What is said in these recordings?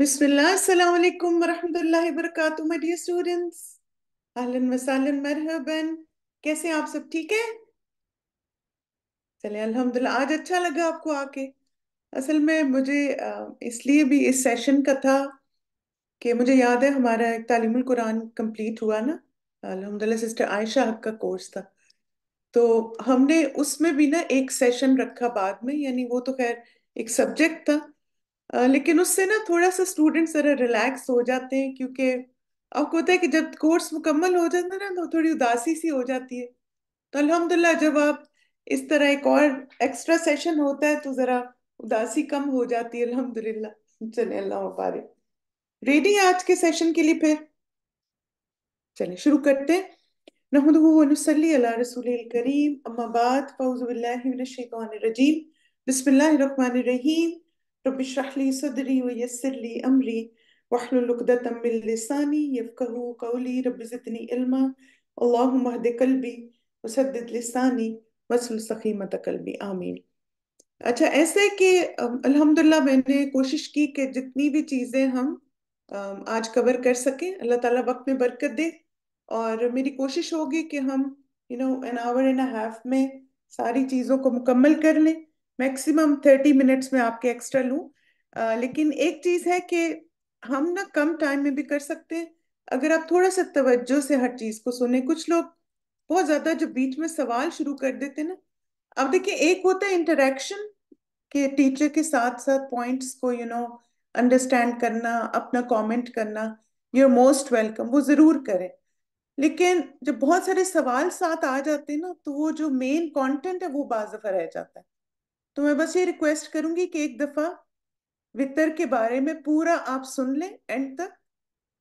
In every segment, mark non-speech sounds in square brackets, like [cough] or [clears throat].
Bismillah, Assalamu alaikum wa rahmatullahi wa my dear students. Ahlan wa sahlan, marhaban. अच्छा मुझे इसलिए भी इस सेशन का था कि मुझे याद है हमारा एक तालीमुल कुरान कंप्लीट हुआ ना अलहमद सिस्टर आयशा हक का कोर्स था तो हमने उसमें भी ना एक सेशन रखा बाद में यानी वो तो खैर एक सब्जेक्ट था लेकिन उससे ना थोड़ा सा स्टूडेंट्स जरा रिलैक्स हो जाते हैं क्योंकि आपको होता है कि जब कोर्स मुकम्मल हो जाता है ना तो थोड़ी उदासी सी हो जाती है तो अल्हम्दुलिल्लाह जब आप इस तरह एक और एक्स्ट्रा सेशन होता है तो ज़रा उदासी कम हो जाती है अल्हम्दुलिल्लाह चले अल्लाह पारे रेडी है आज के सेशन के लिए फिर चले शुरू करते हैं करीम अम्माबाद फ़ौज़बिल्लिमिनशैतरजीम रहीम رب اشرح لي صدري ويسر لي أمري واحلل عقدة من لساني يفقه قولي رب زدني علما اللهم اهد قلبي وسدد لساني वसल सखीमत कलबी आमीन अच्छा ऐसे कि अल्हम्दुलिल्लाह मैंने कोशिश की कि जितनी भी चीज़ें हम आज कवर कर सकें अल्लाह ताला वक्त में बरकत दे और मेरी कोशिश होगी कि हम you know an hour and half में सारी चीज़ों को मुकम्मल कर लें मैक्सिमम थर्टी मिनट्स में आपके एक्स्ट्रा लूँ लेकिन एक चीज़ है कि हम ना कम टाइम में भी कर सकते हैं अगर आप थोड़ा सा तवज्जो से हर चीज़ को सुने कुछ लोग बहुत ज़्यादा जो बीच में सवाल शुरू कर देते ना अब देखिए एक होता है इंटरेक्शन के टीचर के साथ साथ पॉइंट्स को यू नो अंडरस्टैंड करना अपना कमेंट करना यू आर मोस्ट वेलकम वो ज़रूर करें लेकिन जब बहुत सारे सवाल साथ आ जाते हैं ना तो वो जो मेन कंटेंट है वो बाजफा रह जाता है तो मैं बस ये रिक्वेस्ट करूंगी कि एक दफा वितर के बारे में पूरा आप सुन लें एंड तक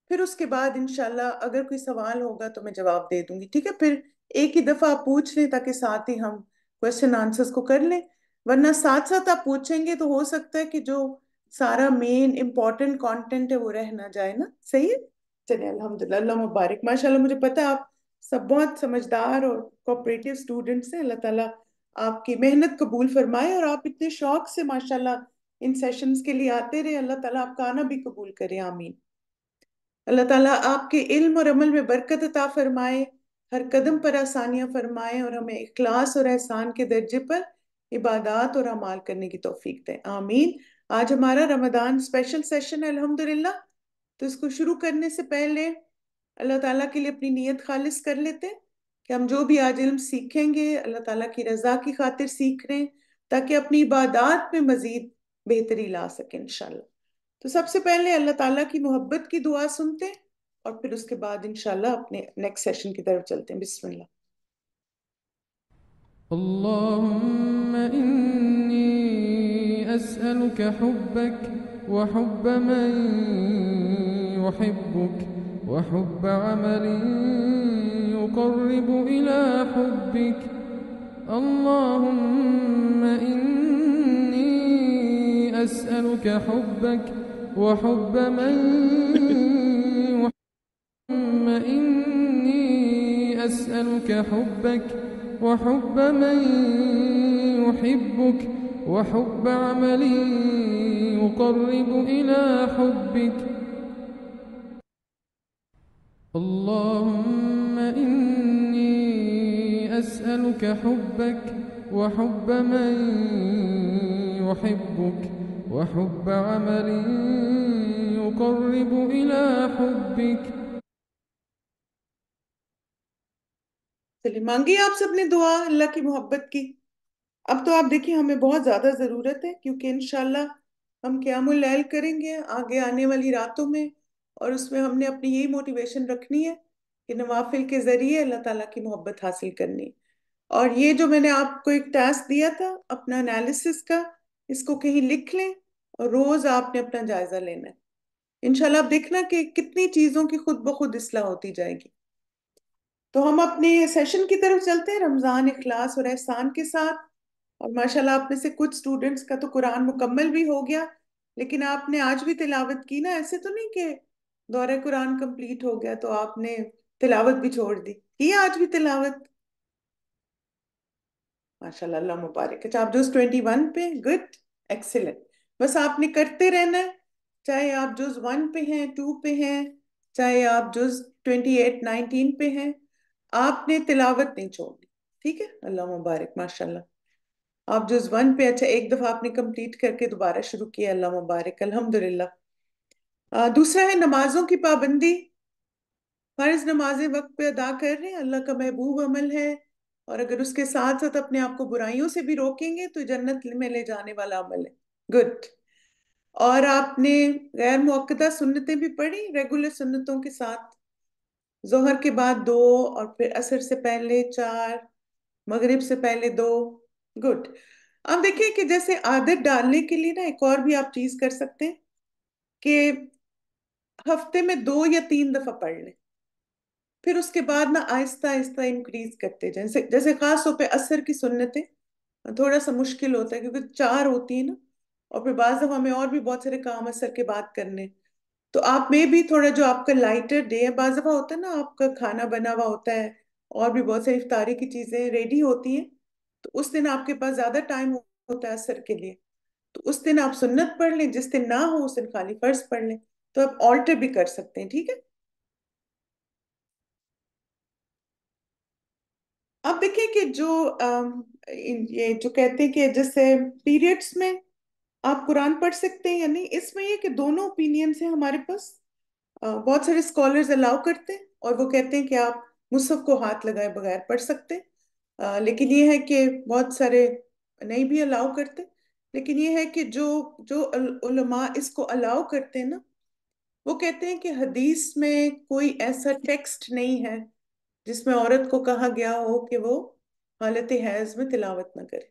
फिर उसके बाद इनशाला अगर कोई सवाल होगा तो मैं जवाब दे दूंगी ठीक है फिर एक ही दफा आप पूछ लें ताकि साथ ही हम क्वेश्चन आंसर्स को कर लें वरना साथ साथ आप पूछेंगे तो हो सकता है कि जो सारा मेन इम्पोर्टेंट कंटेंट है वो रह ना जाए ना सही है चलिए अल्हम्दुलिल्लाह मुबारक माशाल्लाह मुझे पता है आप सब बहुत समझदार और कोऑपरेटिव स्टूडेंट्स हैं अल्लाह ताला आपकी मेहनत कबूल फरमाए और आप इतने शौक से माशाल्लाह इन सेशंस के लिए आते रहे अल्लाह ताला आपका आना भी कबूल करे आमीन अल्लाह ताला आपके इल्म और अमल में बरकत अता फरमाए हर कदम पर आसानियाँ फरमाए और हमें इखलास और एहसान के दर्जे पर इबादत और अमाल करने की तोफीक दें आमीन आज हमारा रमदान स्पेशल सेशन है अल्हम्दुलिल्लाह तो इसको शुरू करने से पहले अल्लाह ताला के लिए अपनी नीयत खालिस कर लेते हैं कि हम जो भी आज इल्म सीखेंगे अल्लाह ताला की रजा की खातिर सीख रहे हैं ताकि अपनी इबादत में मज़ीद बेहतरी ला सके इन तो सबसे पहले अल्लाह ताला की मोहब्बत की दुआ सुनते हैं और फिर उसके बाद इंशाल्लाह अपने नेक्स्ट सेशन की तरफ चलते हैं बिस्मिल्लाह اللهم إني أسألك حبك وحب من يحبك وحب عمل يقرب إلى حبك اللهم إني أسألك حبك وحب من اللهم إني أسألك حبك وحب من يحبك وحب عمل يقرب إلى حبك اللهم إني أسألك حبك وحب من يحبك وحب عمل يقرب إلى حبك चलिए मांगिए आप सबने दुआ अल्लाह की मोहब्बत की अब तो आप देखिए हमें बहुत ज़्यादा ज़रूरत है क्योंकि इन हम क्यामुल करेंगे आगे आने वाली रातों में और उसमें हमने अपनी यही मोटिवेशन रखनी है कि नवाफिल के जरिए अल्लाह ताला की मोहब्बत हासिल करनी और ये जो मैंने आपको एक टास्क दिया था अपना एनालिसिस का इसको कहीं लिख लें और रोज आपने अपना जायजा लेना है इनशाला आप देखना कि कितनी चीजों की खुद ब खुद असलाह होती जाएगी तो हम अपने सेशन की तरफ चलते हैं रमजान अखलास और एहसान के साथ और माशाल्लाह आप में से कुछ स्टूडेंट्स का तो कुरान मुकम्मल भी हो गया लेकिन आपने आज भी तिलावत की ना ऐसे तो नहीं कि दौरा कुरान कंप्लीट हो गया तो आपने तिलावत भी छोड़ दी की आज भी तिलावत माशा मुबारक अच्छा आप जो ट्वेंटी वन पे गुड एक्सेलेंट बस आपने करते रहना चाहे आप जो वन पे हैं टू पे हैं चाहे आप जो ट्वेंटी एट नाइनटीन पे हैं आपने तिलावत नहीं दी ठीक है अल्लाह मुबारक माशाल्लाह आप जो वन पे अच्छा एक दफा आपने कंप्लीट करके दोबारा शुरू किया अल्लाह मुबारक अल्हम्दुलिल्लाह दूसरा है नमाजों की पाबंदी फर्ज नमाजें वक्त पे अदा कर रहे हैं अल्लाह का महबूब अमल है और अगर उसके साथ साथ अपने आप को बुराइयों से भी रोकेंगे तो जन्नत में ले जाने वाला अमल है गुड और आपने गैर मौकदा सुन्नतें भी पढ़ी रेगुलर सुन्नतों के साथ जोहर के बाद दो और फिर असर से पहले चार मगरिब से पहले दो गुड अब देखिए कि जैसे आदत डालने के लिए ना एक और भी आप चीज कर सकते हैं कि हफ्ते में दो या तीन दफा पढ़ लें फिर उसके बाद ना आहिस्ता आहिस्ता इंक्रीज करते जाएं जैसे जैसे खास तौर पर असर की सुन्नतें थोड़ा सा मुश्किल होता है क्योंकि चार होती है ना और फिर बाद हमें और भी बहुत सारे काम असर के बाद करने तो आप में भी थोड़ा जो आपका लाइटर डे है बाज होता है ना आपका खाना बना हुआ होता है और भी बहुत सारी इफ्तारी की चीजें रेडी होती हैं तो उस दिन आपके पास ज्यादा टाइम होता है असर के लिए तो उस दिन आप सुन्नत पढ़ लें जिस दिन ना हो उस दिन खाली फर्ज पढ़ लें तो आप ऑल्टर भी कर सकते हैं ठीक है अब देखिए कि जो ये जो कहते हैं कि जैसे पीरियड्स में आप कुरान पढ़ सकते हैं या नहीं इसमें ये कि दोनों ओपिनियन हैं हमारे पास बहुत सारे स्कॉलर्स अलाउ करते हैं और वो कहते हैं कि आप मुसहफ को हाथ लगाए बगैर पढ़ सकते हैं लेकिन ये है कि बहुत सारे नहीं भी अलाउ करते लेकिन ये है कि जो जो उलमा इसको अलाउ करते हैं ना वो कहते हैं कि हदीस में कोई ऐसा टेक्स्ट नहीं है जिसमें औरत को कहा गया हो कि वो हालत हैज में तिलावत ना करे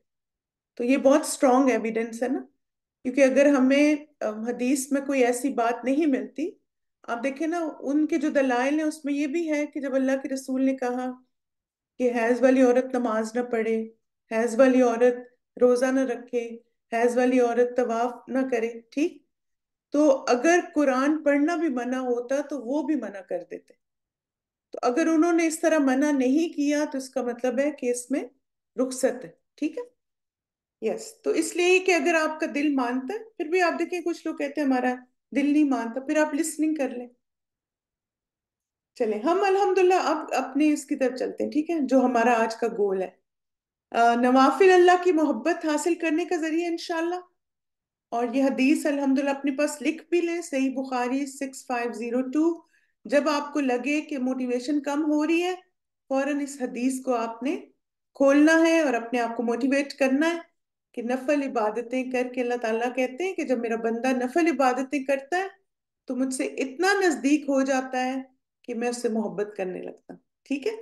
तो ये बहुत स्ट्रॉन्ग एविडेंस है ना क्योंकि अगर हमें हदीस में कोई ऐसी बात नहीं मिलती आप देखें ना उनके जो दलाइल हैं उसमें ये भी है कि जब अल्लाह के रसूल ने कहा कि हैज़ वाली औरत नमाज ना पढ़े हैज़ वाली औरत रोज़ा ना रखे हैज़ वाली औरत तवाफ ना करे ठीक तो अगर कुरान पढ़ना भी मना होता तो वो भी मना कर देते तो अगर उन्होंने इस तरह मना नहीं किया तो इसका मतलब है कि इसमें रुखसत है ठीक है यस yes. तो इसलिए कि अगर आपका दिल मानता है फिर भी आप देखें कुछ लोग कहते हैं हमारा दिल नहीं मानता फिर आप लिसनिंग कर लें चले हम अल्हम्दुलिल्लाह अब अपने इसकी तरफ चलते हैं ठीक है जो हमारा आज का गोल है नवाफिल अल्लाह की मोहब्बत हासिल करने का जरिए इनशाला और यह हदीस अलहमदुल्ला अपने पास लिख भी लें सही Bukhari six five zero two जब आपको लगे कि मोटिवेशन कम हो रही है फौरन इस हदीस को आपने खोलना है और अपने आप को मोटिवेट करना है कि नफल इबादतें करके अल्लाह ताला कहते हैं कि जब मेरा बंदा नफल इबादतें करता है तो मुझसे इतना नज़दीक हो जाता है कि मैं उससे मोहब्बत करने लगता ठीक है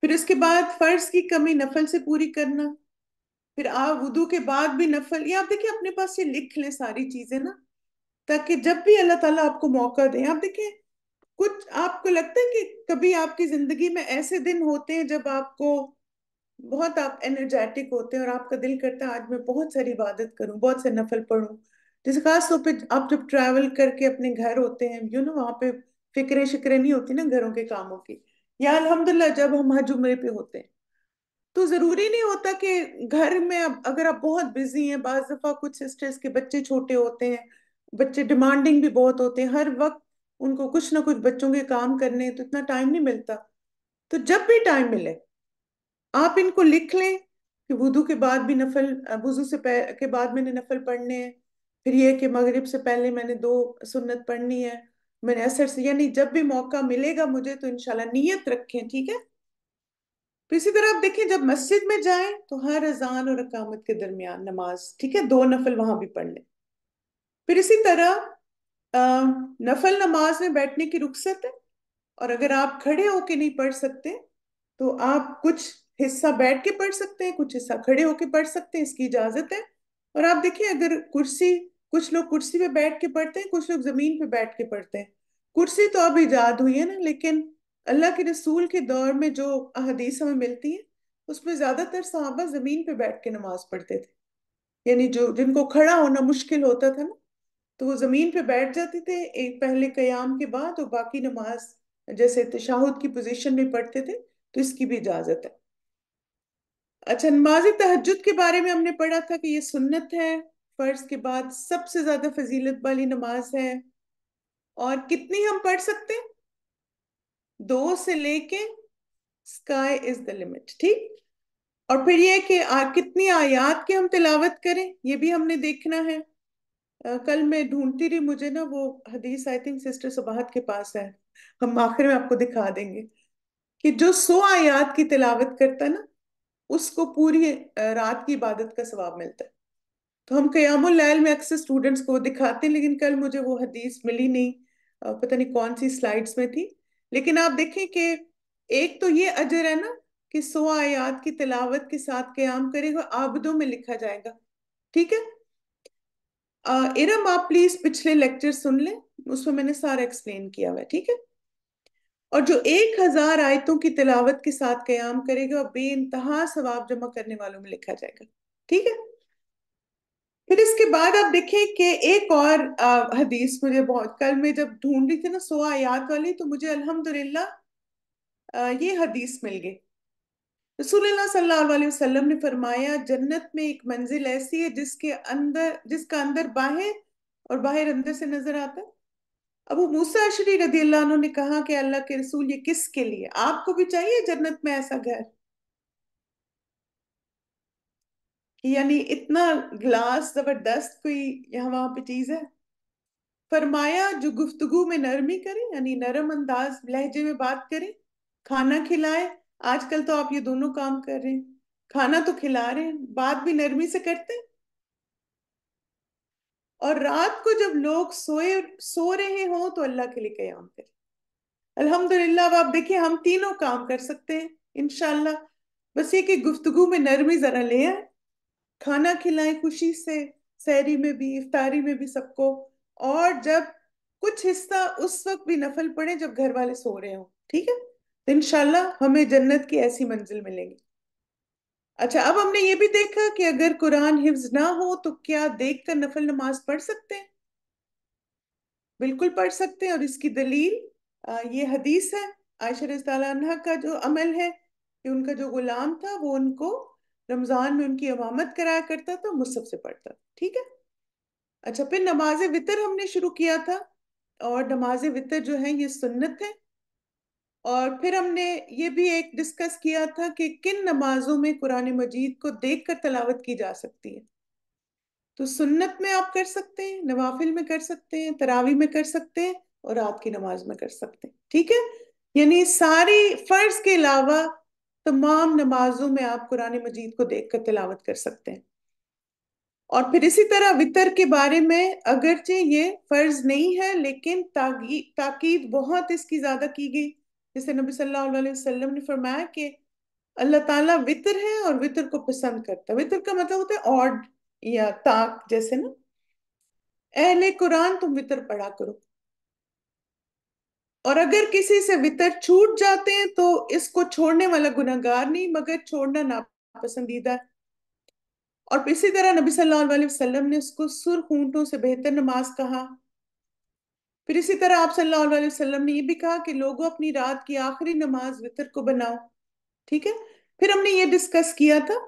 फिर उसके बाद फ़र्ज की कमी नफल से पूरी करना फिर आप वुदू के बाद भी नफल ये आप देखिए अपने पास ये लिख लें सारी चीजें ना ताकि जब भी अल्लाह ताला आपको मौका दे आप देखिए कुछ आपको लगता है कि कभी आपकी जिंदगी में ऐसे दिन होते हैं जब आपको बहुत आप एनर्जेटिक होते हैं और आपका दिल करता है आज मैं बहुत सारी इबादत करूं बहुत से नफल पढ़ूं जैसे खास तौर आप जब ट्रैवल करके अपने घर होते हैं यू नो वहाँ पे फिक्रे शिक्रे नहीं होती ना घरों के कामों की या अल्हम्दुलिल्लाह जब हम हज उम्रे पे होते हैं तो जरूरी नहीं होता कि घर में अब अगर आप बहुत बिजी हैं बाज दफा कुछ सिस्टर्स के बच्चे छोटे होते हैं बच्चे डिमांडिंग भी बहुत होते हैं हर वक्त उनको कुछ ना कुछ बच्चों के काम करने हैं तो इतना टाइम नहीं मिलता तो जब भी टाइम मिले आप इनको लिख लें कि वुदू के बाद भी नफल वजू से के बाद मैंने नफल पढ़ने हैं फिर ये कि मगरिब से पहले मैंने दो सुन्नत पढ़नी है मैंने असर से यानी जब भी मौका मिलेगा मुझे तो इनशाला नीयत रखें ठीक है तो इसी तरह आप देखें जब मस्जिद में जाए तो हर अजान और अकामत के दरमियान नमाज ठीक है दो नफल वहां भी पढ़ लें फिर इसी तरह आ, नफल नमाज में बैठने की रुख्सत है और अगर आप खड़े होके नहीं पढ़ सकते तो आप कुछ हिस्सा बैठ के पढ़ सकते हैं कुछ हिस्सा खड़े होके पढ़ सकते हैं इसकी इजाजत है और आप देखिए अगर कुर्सी कुछ लोग कुर्सी पे बैठ के पढ़ते हैं कुछ लोग जमीन पे बैठ के पढ़ते हैं कुर्सी तो अब ईजाद हुई है ना लेकिन अल्लाह के रसूल के दौर में जो अहदीस हमें मिलती हैं उसमें ज़्यादातर सहाबा ज़मीन पे बैठ के नमाज पढ़ते थे यानी जो जिनको खड़ा होना मुश्किल होता था ना तो वो ज़मीन पे बैठ जाते थे एक पहले क़याम के बाद और बाकी नमाज जैसे तशाहुद की पोजीशन में पढ़ते थे तो इसकी भी इजाज़त है अच्छा नमाज तहजद के बारे में हमने पढ़ा था कि ये सुन्नत है फ़र्ज के बाद सबसे ज़्यादा फजीलत वाली नमाज है और कितनी हम पढ़ सकते हैं दो से लेके स्काई इज द लिमिट ठीक और फिर ये कि आ, कितनी आयात की हम तिलावत करें ये भी हमने देखना है आ, कल मैं ढूंढती रही मुझे ना वो हदीस आई थिंक सिस्टर सुबहत के पास है हम आखिर में आपको दिखा देंगे कि जो सो आयात की तिलावत करता ना उसको पूरी रात की इबादत का सवाब मिलता है तो हम कयामुल में अक्सर स्टूडेंट्स को दिखाते हैं लेकिन कल मुझे वो हदीस मिली नहीं पता नहीं कौन सी स्लाइड्स में थी लेकिन आप देखें कि एक तो ये अजर है ना कि सो आयात की तिलावत के साथ क्याम करेगा आबदों में लिखा जाएगा ठीक है इरम आप प्लीज पिछले लेक्चर सुन लें उसमें मैंने सारा एक्सप्लेन किया हुआ है ठीक है और जो एक हजार आयतों की तिलावत के साथ क्याम करेगा और बे इंतहा सवाब जमा करने वालों में लिखा जाएगा ठीक है फिर इसके बाद आप देखें कि एक और हदीस मुझे बहुत कल मैं जब ढूंढ रही थी ना सो आयात वाली तो मुझे अल्हम्दुलिल्लाह ये हदीस मिल गई रसूल सल्लल्लाहु वसल्लम ने फरमाया जन्नत में एक मंजिल ऐसी है जिसके अंदर जिसका अंदर बाहर और बाहर अंदर से नजर आता है वो मूसा अशरी रदी ने कहा कि अल्लाह के रसूल ये किसके लिए आपको भी चाहिए जन्नत में ऐसा घर यानी इतना ग्लास जबरदस्त कोई यहाँ वहां पे चीज है फरमाया जो गुफ्तगु में नरमी करे यानी नरम अंदाज लहजे में बात करे खाना खिलाए आजकल तो आप ये दोनों काम कर रहे हैं खाना तो खिला रहे हैं बात भी नरमी से करते हैं और रात को जब लोग सोए सो रहे हों तो अल्लाह के लिए कयाम करें अल्हम्दुलिल्लाह अब आप देखिए हम तीनों काम कर सकते हैं इनशाला बस ये कि गुफ्तगु में नरमी जरा ले आए खाना खिलाएं खुशी से सहरी में भी इफ्तारी में भी सबको और जब कुछ हिस्सा उस वक्त भी नफल पड़े जब घर वाले सो रहे हो ठीक है तो इनशाला हमें जन्नत की ऐसी मंजिल मिलेगी अच्छा अब हमने ये भी देखा कि अगर कुरान हिफ्ज ना हो तो क्या देख कर नफल नमाज पढ़ सकते हैं बिल्कुल पढ़ सकते हैं और इसकी दलील ये हदीस है आयशर का जो अमल है कि उनका जो गुलाम था वो उनको रमज़ान में उनकी अमामत कराया करता था मुझ से पढ़ता था ठीक है अच्छा फिर नमाज वितर हमने शुरू किया था और नमाज वितर जो है ये सुन्नत है और फिर हमने ये भी एक डिस्कस किया था कि किन नमाजों में कुरान मजीद को देख कर तलावत की जा सकती है तो सुन्नत में आप कर सकते हैं नवाफिल में कर सकते हैं तरावी में कर सकते हैं और रात की नमाज में कर सकते हैं ठीक है यानी सारी फर्ज के अलावा तमाम नमाजों में आप कुरान मजीद को देख कर तिलावत कर सकते हैं और फिर इसी तरह वितर के बारे में अगरचे ये फर्ज नहीं है लेकिन ताकीद बहुत इसकी ज़्यादा की गई जैसे नबी सल्लल्लाहु अलैहि वसल्लम ने फरमाया कि अल्लाह ताला वितर है और वितर को पसंद करता है वितर का मतलब होता है ऑड या ताक जैसे ना अहले कुरान तुम वितर पढ़ा करो और अगर किसी से वितर छूट जाते हैं तो इसको छोड़ने वाला गुनागार नहीं मगर छोड़ना नापसंदीदा पसंदीदा और इसी तरह नबी सल्लल्लाहु अलैहि वसल्लम ने उसको सुर ऊंटों से बेहतर नमाज कहा फिर इसी तरह आप सल्लल्लाहु अलैहि वसल्लम ने यह भी कहा कि लोगों अपनी रात की आखिरी नमाज वितर को बनाओ ठीक है फिर हमने ये डिस्कस किया था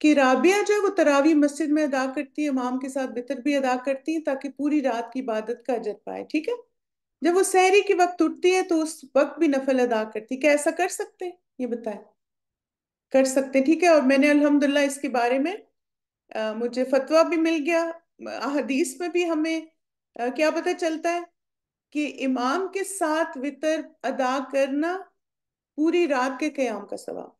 कि राबिया जो है वो तरावी मस्जिद में अदा करती है इमाम के साथ बितर भी अदा करती है ताकि पूरी रात की इबादत का अजर पाए ठीक है जब वो सहरी के वक्त उठती है तो उस वक्त भी नफल अदा करती क्या ऐसा कर सकते ये बताए कर सकते ठीक है और मैंने अल्हम्दुलिल्लाह इसके बारे में आ, मुझे फतवा भी मिल गया अहदीस में भी हमें आ, क्या पता चलता है कि इमाम के साथ वितर अदा करना पूरी रात के क्याम का सवाब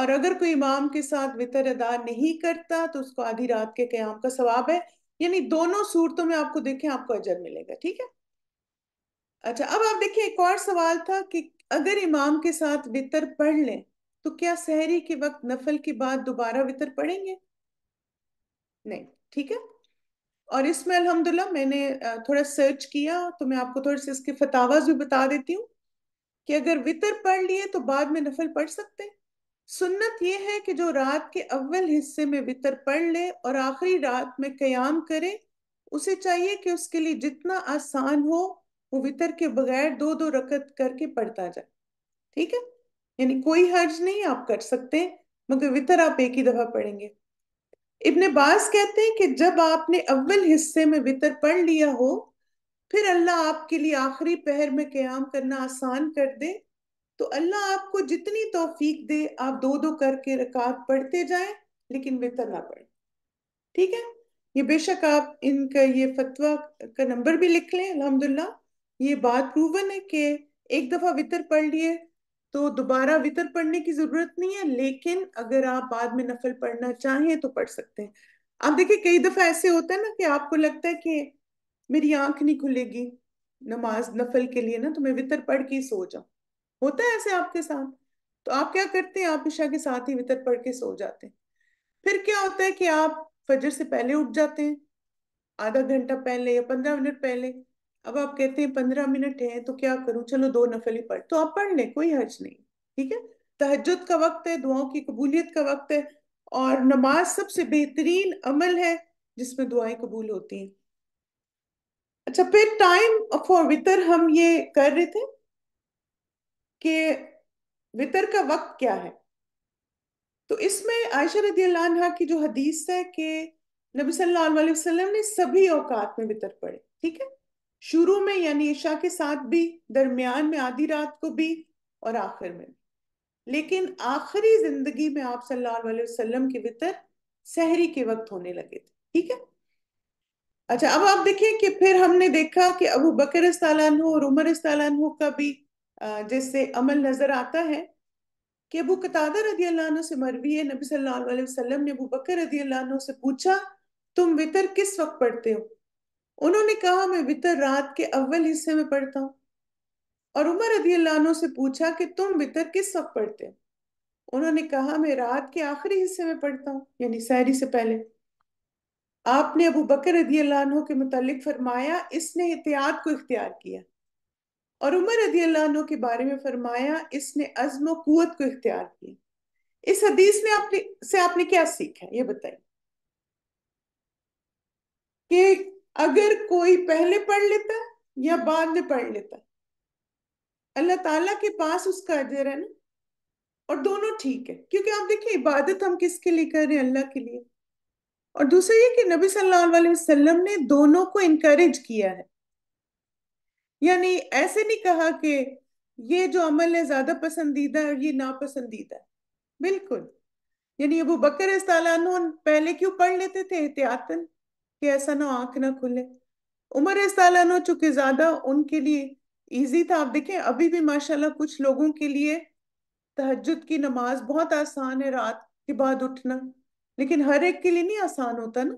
और अगर कोई इमाम के साथ वितर अदा नहीं करता तो उसको आधी रात के क्याम का सवाब है यानी दोनों सूरतों में आपको देखें आपको अजर मिलेगा ठीक है अच्छा अब आप देखिए एक और सवाल था कि अगर इमाम के साथ वितर पढ़ लें तो क्या सहरी के वक्त नफल के बाद दोबारा वितर पढ़ेंगे नहीं ठीक है और इसमें अल्हम्दुलिल्लाह मैंने थोड़ा सर्च किया तो मैं आपको थोड़े से इसके फतावाज भी बता देती हूँ कि अगर वितर पढ़ लिए तो बाद में नफल पढ़ सकते हैं सुन्नत यह है कि जो रात के अव्वल हिस्से में वितर पढ़ ले और आखिरी रात में क्याम करे उसे चाहिए कि उसके लिए जितना आसान हो वो वितर के बगैर दो दो रकत करके पढ़ता जाए ठीक है यानी कोई हर्ज नहीं आप कर सकते मगर वितर आप एक ही दफा पढ़ेंगे इब्ने बास कहते हैं कि जब आपने अव्वल हिस्से में वितर पढ़ लिया हो फिर अल्लाह आपके लिए आखिरी पहर में क्याम करना आसान कर दे तो अल्लाह आपको जितनी तोफीक दे आप दो दो करके रकात पढ़ते जाए लेकिन वितर ना पढ़े ठीक है ये बेशक आप इनका ये फतवा का नंबर भी लिख लें अलहमदुल्ला ये बात प्रूवन है कि एक दफा वितर पढ़ लिए तो दोबारा वितर पढ़ने की जरूरत नहीं है लेकिन अगर आप बाद में नफल पढ़ना चाहें तो पढ़ सकते हैं आप देखिए कई दफा ऐसे होता है ना कि आपको लगता है कि मेरी आंख नहीं खुलेगी नमाज नफल के लिए ना तो मैं वितर पढ़ के सो जाऊं होता है ऐसे आपके साथ तो आप क्या करते हैं आप ईशा के साथ ही वितर पढ़ के सो जाते हैं फिर क्या होता है कि आप फजर से पहले उठ जाते हैं आधा घंटा पहले या पंद्रह मिनट पहले अब आप कहते हैं पंद्रह मिनट है तो क्या करूं चलो दो नफल ही पढ़ तो आप पढ़ लें कोई हर्ज नहीं ठीक है तहजद का वक्त है दुआओं की कबूलियत का वक्त है और नमाज सबसे बेहतरीन अमल है जिसमें दुआएं कबूल होती हैं अच्छा फिर टाइम फॉर वितर हम ये कर रहे थे कि वितर का वक्त क्या है तो इसमें आयशा रदी अल्लाह की जो हदीस है कि नबी सल्लल्लाहु अलैहि वसल्लम ने सभी औकात में वितर पढ़े ठीक है शुरू में यानी ईशा के साथ भी दरमियान में आधी रात को भी और आखिर में लेकिन आखिरी जिंदगी में आप सल्लल्लाहु अलैहि वसल्लम के वितर सहरी के वक्त होने लगे थे ठीक है अच्छा अब आप देखिए कि फिर हमने देखा कि अबू बकर हो और उमर हो का भी जैसे अमल नजर आता है कि अबू कतादा रदी अल्लाह से मरवी है नबी सल्लल्लाहु अलैहि वसल्लम ने अबू बकर रदी अल्लाह से पूछा तुम वितर किस वक्त पढ़ते हो उन्होंने कहा मैं वितर रात के अव्वल हिस्से में पढ़ता हूँ और उमर रदी से पूछा कि तुम वितर किस वक्त पढ़ते हो उन्होंने कहा मैं रात के आखिरी हिस्से में पढ़ता हूँ यानी सहरी से पहले आपने अबू बकर रदी के मुतालिक फरमाया इसने एहतियात को इख्तियार किया और उमर रदी के बारे में फरमाया इसने अज़म कुत को इख्तियार किया इस हदीस में आपने से आपने क्या सीखा ये बताइए कि अगर कोई पहले पढ़ लेता या बाद में पढ़ लेता अल्लाह ताला के पास उसका अजर है ना और दोनों ठीक है क्योंकि आप देखिए इबादत हम किसके लिए कर रहे हैं अल्लाह के लिए और दूसरा ये कि नबी सल्लल्लाहु अलैहि वसल्लम ने दोनों को इनकरेज किया है यानी ऐसे नहीं कहा कि ये जो अमल है ज्यादा पसंदीदा और ये नापसंदीदा है बिल्कुल यानी अबू बकर पहले क्यों पढ़ लेते थे एहतियातन કેસાનો આકના કોલે ઉમર એસાલા નો ચુકી જ્યાદા ઉનકે લિયે ઈઝી થા આપ દેખે અભી ભી માશાલ્લા કુછ લોગો કે લિયે તહજ્જ ຸດ કી નમાઝ બહોત આસાન હે રાત કે બાદ ઉઠના લેકિન હર એક કે લિયે નહીં આસાન હોતન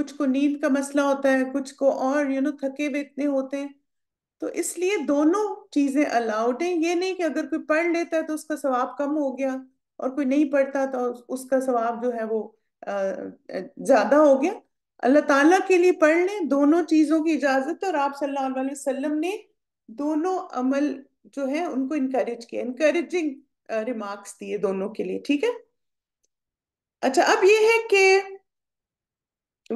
કુછ કો નીંદ કા મસલા હોતા હૈ કુછ કો ઓર યુ નો થકે ہوئے ઇતને હોતે હૈ તો ઇસલિયે દોનો ચીજે અલાઉડ હે યે નહીં કે અગર કોઈ પડ લેતા હે તો ઉસકા સવાબ કમ હો ગયા ઓર કોઈ નહીં પડતા તો ઉસકા સવાબ જો હે વો જ્યાદા હો ગયા अल्लाह ताला के लिए पढ़ लें दोनों चीज़ों की इजाज़त और आप सल्लल्लाहु अलैहि वसल्लम ने दोनों अमल जो है उनको इनक्रेज किया इनक्रेजिंग रिमार्क्स दिए दोनों के लिए ठीक है अच्छा अब ये है कि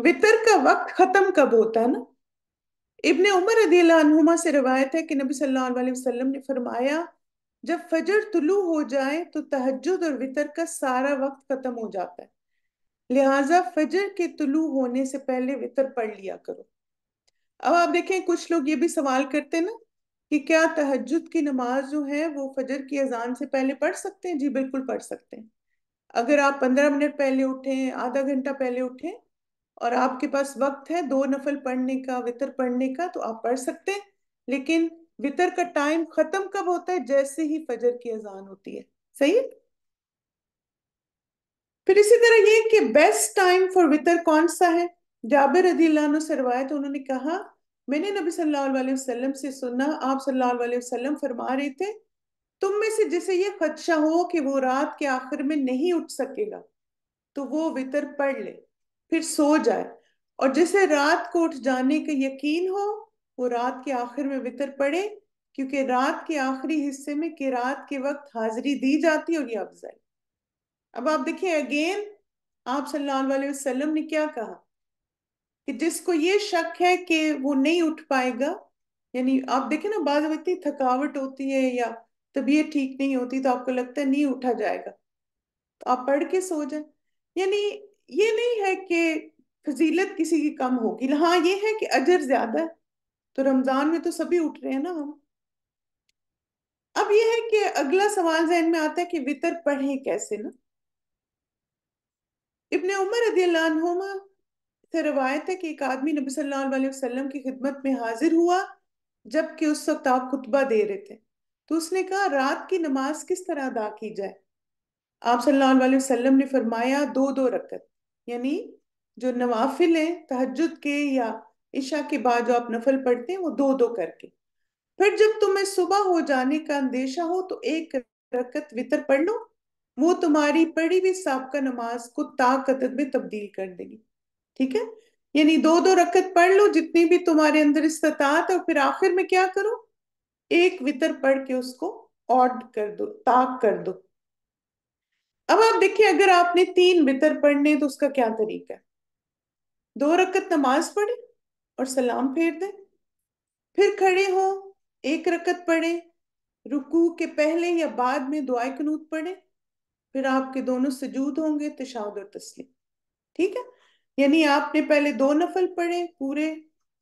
वितर का वक्त ख़त्म कब होता है ना इबन उमर अदीलामा से रवायत है कि नबी सल्लल्लाहु अलैहि वसल्लम ने फरमाया जब फजर तुलू हो जाए तो तहजद और वितर का सारा वक्त ख़त्म हो जाता है लिहाजा फजर के तुलू होने से पहले वितर पढ़ लिया करो अब आप देखें कुछ लोग ये भी सवाल करते ना कि क्या तहजद की नमाज जो है वो फजर की अजान से पहले पढ़ सकते हैं जी बिल्कुल पढ़ सकते हैं अगर आप पंद्रह मिनट पहले उठें आधा घंटा पहले उठें और आपके पास वक्त है दो नफल पढ़ने का वितर पढ़ने का तो आप पढ़ सकते हैं लेकिन वितर का टाइम खत्म कब होता है जैसे ही फजर की अजान होती है सही है फिर इसी तरह ये कि बेस्ट टाइम फॉर वितर कौन सा है जाबिर रदी से रवायत उन्होंने कहा मैंने नबी सल्लल्लाहु अलैहि वसल्लम से सुना आप सल्लल्लाहु अलैहि वसल्लम फरमा रहे थे तुम में से जिसे ये खदशा हो कि वो रात के आखिर में नहीं उठ सकेगा तो वो वितर पढ़ ले फिर सो जाए और जिसे रात को उठ जाने का यकीन हो वो रात के आखिर में वितर पढ़े क्योंकि रात के आखिरी हिस्से में कि रात के वक्त हाजिरी दी जाती है और ये अफजाई अब आप देखिए अगेन आप सल्लल्लाहु अलैहि वसल्लम ने क्या कहा कि जिसको ये शक है कि वो नहीं उठ पाएगा यानी आप देखें ना बाद इतनी थकावट होती है या तबीयत ठीक नहीं होती तो आपको लगता है नहीं उठा जाएगा तो आप पढ़ के सो जाए यानी ये नहीं है कि फजीलत किसी की कम होगी हाँ ये है कि अजर ज्यादा है तो रमजान में तो सभी उठ रहे हैं ना हम अब ये है कि अगला सवाल जहन में आता है कि वितर पढ़े कैसे ना इबन उमर रदीमा से रवायत है कि एक आदमी नबी सल्लल्लाहु अलैहि वसल्लम की खिदमत में हाजिर हुआ जबकि उस वक्त आप खुतबा दे रहे थे तो उसने कहा रात की नमाज किस तरह अदा की जाए आप सल्लल्लाहु अलैहि वसल्लम ने फरमाया दो दो रकत यानी जो नवाफिल हैं तहजद के या इशा के बाद जो आप नफल पढ़ते हैं वो दो दो करके फिर जब तुम्हें सुबह हो जाने का अंदेशा हो तो एक रकत वितर पढ़ लो वो तुम्हारी पढ़ी हुई सबका नमाज को ताकत में तब्दील कर देगी ठीक है यानी दो दो रकत पढ़ लो जितनी भी तुम्हारे अंदर इस्तात और फिर आखिर में क्या करो एक वितर पढ़ के उसको ऑड कर दो ताक कर दो अब आप देखिए अगर आपने तीन वितर पढ़ने तो उसका क्या तरीका है दो रकत नमाज पढ़े और सलाम फेर दे फिर खड़े हो एक रकत पढ़े रुकू के पहले या बाद में दुआ कनूत पढ़े फिर आपके दोनों सजूद होंगे तशाद और तस्लीम ठीक है यानी आपने पहले दो नफल पढ़े पूरे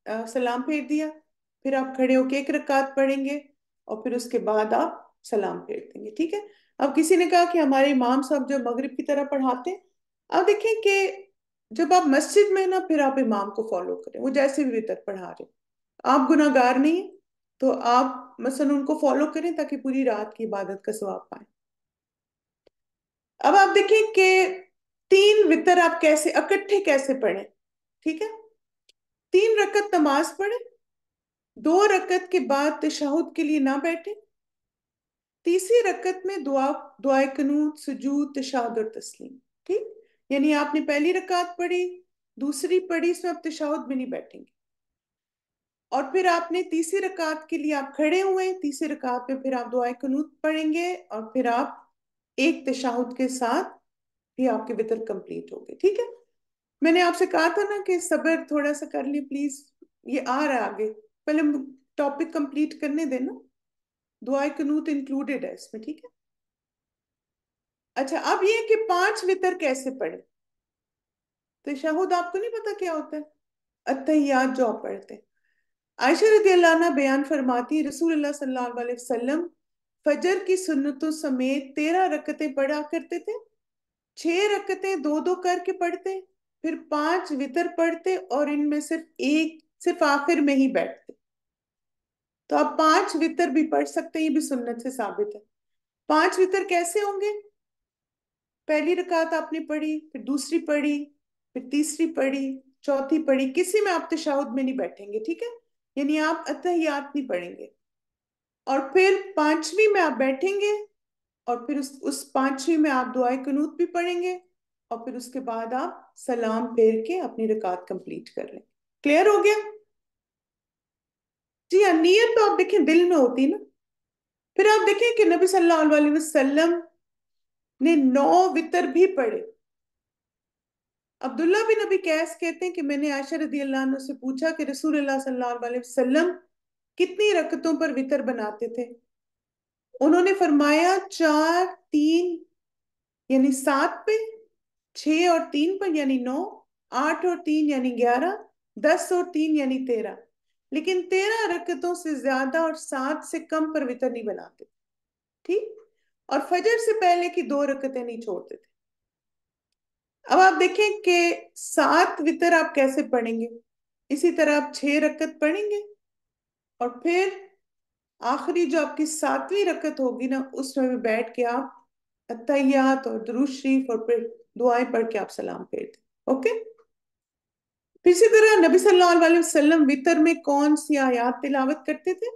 आ, सलाम फेर दिया फिर आप खड़े होके एक रकात पढ़ेंगे और फिर उसके बाद आप सलाम फेर देंगे ठीक है अब किसी ने कहा कि हमारे इमाम साहब जो मगरिब की तरह पढ़ाते हैं अब देखें कि जब आप मस्जिद में ना फिर आप इमाम को फॉलो करें वो जैसे भी वितर पढ़ा रहे आप गुनागार नहीं तो आप मसलन उनको फॉलो करें ताकि पूरी रात की इबादत का स्वाब पाए अब आप देखिए कि तीन वितर आप कैसे इकट्ठे कैसे पढ़े ठीक है तीन रकत नमाज पढ़े दो रकत के बाद तशाहुद के लिए ना बैठे तीसरी रकत में दुआ दुआ कनूत सजूद तशाद और तस्लीम ठीक यानी आपने पहली रकात पढ़ी दूसरी पढ़ी इसमें आप तशाहुद में नहीं बैठेंगे और फिर आपने तीसरी रकात के लिए आप खड़े हुए तीसरी रकात में फिर आप दुआ कनूत पढ़ेंगे और फिर आप एक तशाहुद के साथ भी आपके वितर कंप्लीट हो गए ठीक है मैंने आपसे कहा था ना कि सबर थोड़ा सा कर ली प्लीज ये आ रहा है आगे पहले टॉपिक कंप्लीट करने देना दुआ कनूत इंक्लूडेड है इसमें ठीक है अच्छा अब ये कि पांच वितर कैसे पढ़े तो आपको नहीं पता क्या होता है अतहियात जो आप पढ़ते आयशा रदी अल्लाह बयान फरमाती रसूल अल्लाह सल्लल्लाहु अलैहि वसल्लम फजर की सुन्नतों समेत तेरह रकतें पढ़ा करते थे छह रकतें दो दो करके पढ़ते फिर पांच वितर पढ़ते और इनमें सिर्फ एक सिर्फ आखिर में ही बैठते तो आप पांच वितर भी पढ़ सकते हैं ये भी सुन्नत से साबित है पांच वितर कैसे होंगे पहली रकात आपने पढ़ी फिर दूसरी पढ़ी फिर तीसरी पढ़ी चौथी पढ़ी किसी में आप तशाहुद में नहीं बैठेंगे ठीक है यानी आप अतः नहीं पढ़ेंगे और फिर पांचवी में आप बैठेंगे और फिर उस उस पांचवी में आप दुआए कनूत भी पढ़ेंगे और फिर उसके बाद आप सलाम फेर के अपनी रिकात कंप्लीट कर लें क्लियर हो गया जी हाँ नीयत तो आप देखें दिल में होती ना फिर आप देखें कि नबी सल्लल्लाहु अलैहि वसल्लम ने नौ वितर भी पढ़े अब्दुल्ला बिन नबी कैस कहते हैं कि मैंने आयशा रदी अल्लाह से पूछा कि रसूल अल्लाह सल्लल्लाहु अलैहि वसल्लम कितनी रकतों पर वितर बनाते थे उन्होंने फरमाया चार तीन यानी सात पे छ और तीन पर यानी नौ आठ और तीन यानी ग्यारह दस और तीन यानी तेरह लेकिन तेरह रकतों से ज्यादा और सात से कम पर वितर नहीं बनाते ठीक और फजर से पहले की दो रकतें नहीं छोड़ते थे अब आप देखें कि सात वितर आप कैसे पढ़ेंगे इसी तरह आप छह रकत पढ़ेंगे और फिर आखिरी जो आपकी सातवीं रकत होगी ना उसमें भी बैठ के आप अतैयात और दरुज शरीफ और फिर दुआएं पढ़ के आप सलाम फेर दें ओके फिर इसी तरह नबी सल्लल्लाहु अलैहि वसल्लम वितर में कौन सी आयात तिलावत करते थे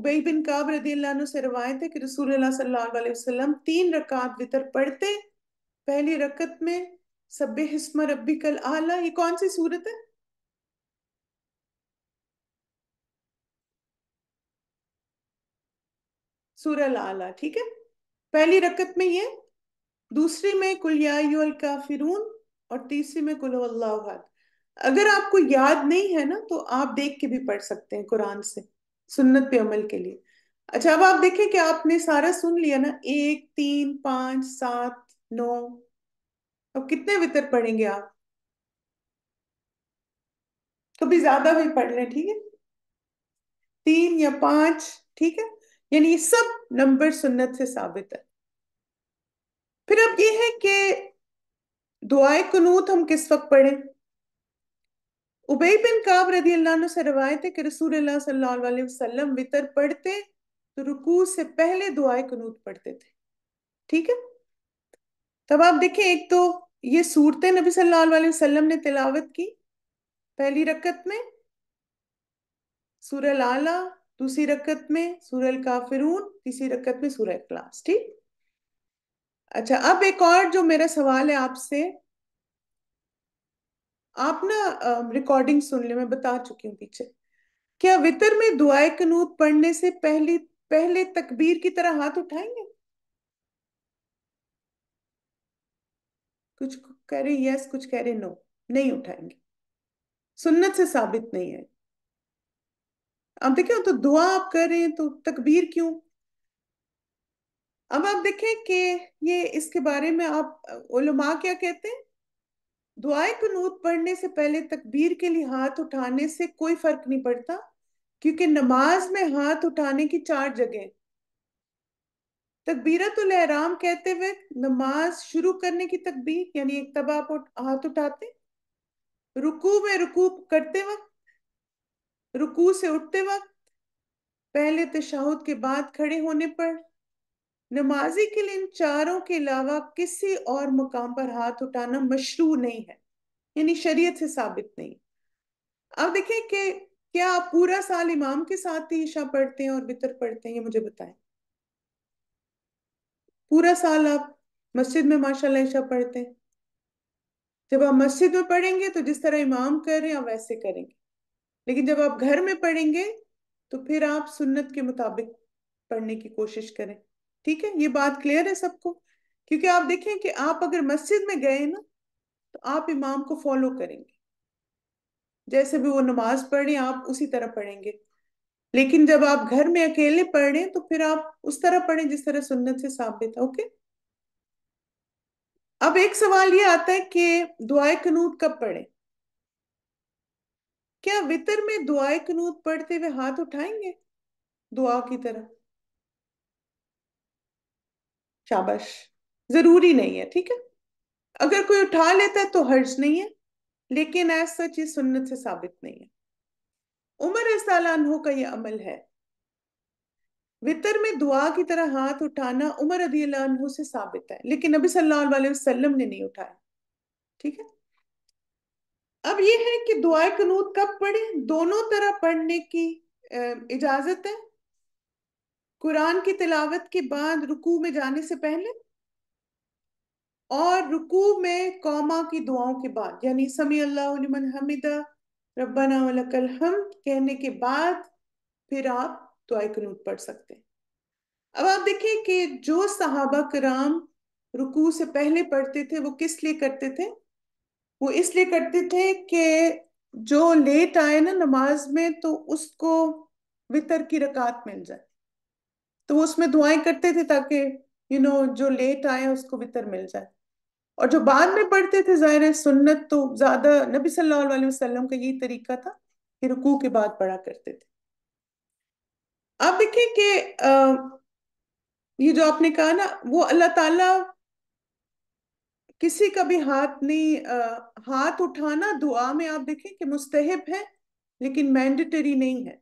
उबई बिन काब रदी अल्लाह से रवायत है कि रसूल सल्लल्लाहु अलैहि वसल्लम तीन रकात वितर पढ़ते पहली रकत में सब हिस्म रबी कल आला ये कौन सी सूरत है सूरल आला ठीक है पहली रकत में ये दूसरी में कुल याल काफिरून और तीसरी में कुल अल्लाहद अगर आपको याद नहीं है ना तो आप देख के भी पढ़ सकते हैं कुरान से सुन्नत पे अमल के लिए अच्छा अब आप देखें कि आपने सारा सुन लिया ना एक तीन पांच सात नौ अब कितने वितर पढ़ेंगे आप कभी तो ज्यादा भी पढ़ लें ठीक है तीन या पांच ठीक है यानी ये सब नंबर सुन्नत से साबित है फिर अब ये है कि दुआए कनूत हम किस वक्त पढ़ें उबई बिन काब रदी अल्लाह से रवायत है कि रसूल वसल्लम वितर पढ़ते तो रुकू से पहले दुआए कनूत पढ़ते थे ठीक है तब आप देखें एक तो ये सूरतें नबी सल्लल्लाहु अलैहि वसल्लम ने तिलावत की पहली रकत में सूरह लाला दूसरी रकत में सूरल काफिरून तीसरी रकत में सूरह क्लास ठीक अच्छा अब एक और जो मेरा सवाल है आपसे आप ना रिकॉर्डिंग सुन ले मैं बता चुकी हूँ पीछे क्या वितर में दुआए कनूत पढ़ने से पहले पहले तकबीर की तरह हाथ उठाएंगे कुछ कह रहे यस कुछ कह रहे नो नहीं उठाएंगे सुन्नत से साबित नहीं है अब देखे तो दुआ आप कर रहे हैं तो तकबीर क्यों अब आप देखें कि ये इसके बारे में आप उलमा क्या कहते हैं दुआए कनूत पढ़ने से पहले तकबीर के लिए हाथ उठाने से कोई फर्क नहीं पड़ता क्योंकि नमाज में हाथ उठाने की चार जगह तकबीरतराम कहते हुए नमाज शुरू करने की तकबीर यानी एक तब आप हाथ उठाते रुकू में रुकू करते वक्त रुकू से उठते वक्त पहले तशाहुद के बाद खड़े होने पर नमाजी के लिए इन चारों के अलावा किसी और मुकाम पर हाथ उठाना मशरू नहीं है यानी शरीयत से साबित नहीं अब देखें कि क्या आप पूरा साल इमाम के साथ ही ईशा पढ़ते हैं और बितर पढ़ते हैं ये मुझे बताएं पूरा साल आप मस्जिद में माशाल्लाह ईशा पढ़ते हैं जब आप मस्जिद में पढ़ेंगे तो जिस तरह इमाम कर रहे हैं आप वैसे करेंगे लेकिन जब आप घर में पढ़ेंगे तो फिर आप सुन्नत के मुताबिक पढ़ने की कोशिश करें ठीक है ये बात क्लियर है सबको क्योंकि आप देखें कि आप अगर मस्जिद में गए ना तो आप इमाम को फॉलो करेंगे जैसे भी वो नमाज पढ़े आप उसी तरह पढ़ेंगे लेकिन जब आप घर में अकेले पढ़े तो फिर आप उस तरह पढ़ें जिस तरह सुन्नत से साबित है ओके अब एक सवाल ये आता है कि दुआए कनूत कब पढ़े क्या वितर में दुआए कनूत पढ़ते हुए हाथ उठाएंगे दुआ की तरह शाबाश जरूरी नहीं है ठीक है अगर कोई उठा लेता है तो हर्ज नहीं है लेकिन ऐसा चीज सुन्नत से साबित नहीं है उमर सालानहों का यह अमल है वितर में दुआ की तरह हाथ उठाना उमर अदी से साबित है लेकिन नबी सल्लल्लाहु अलैहि वसल्लम ने नहीं उठाया ठीक है अब ये है कि दुआ कनूत कब पढ़े दोनों तरह पढ़ने की इजाजत है कुरान की तिलावत के बाद रुकू में जाने से पहले और रुकू में कौमा की दुआओं के बाद यानी समी अल्लाह हमिदा हम कहने के बाद फिर आप दुआ कनूत पढ़ सकते हैं अब आप देखिए कि जो सहाबा कराम रुकू से पहले पढ़ते थे वो किस लिए करते थे वो इसलिए करते थे कि जो लेट आए ना नमाज में तो उसको वितर की रकात मिल जाए तो वो उसमें दुआएं करते थे ताकि यू नो जो लेट आए उसको वितर मिल जाए और जो बाद में पढ़ते थे ज़ाहिर है सुन्नत तो ज़्यादा नबी सल्लल्लाहु अलैहि वसल्लम का यही तरीका था कि रुकू के बाद पढ़ा करते थे अब देखिए कि ये जो आपने कहा ना वो अल्लाह ताला किसी का भी हाथ नहीं आ, हाथ उठाना दुआ में आप देखें कि मुस्तहब है लेकिन मैंडेटरी नहीं है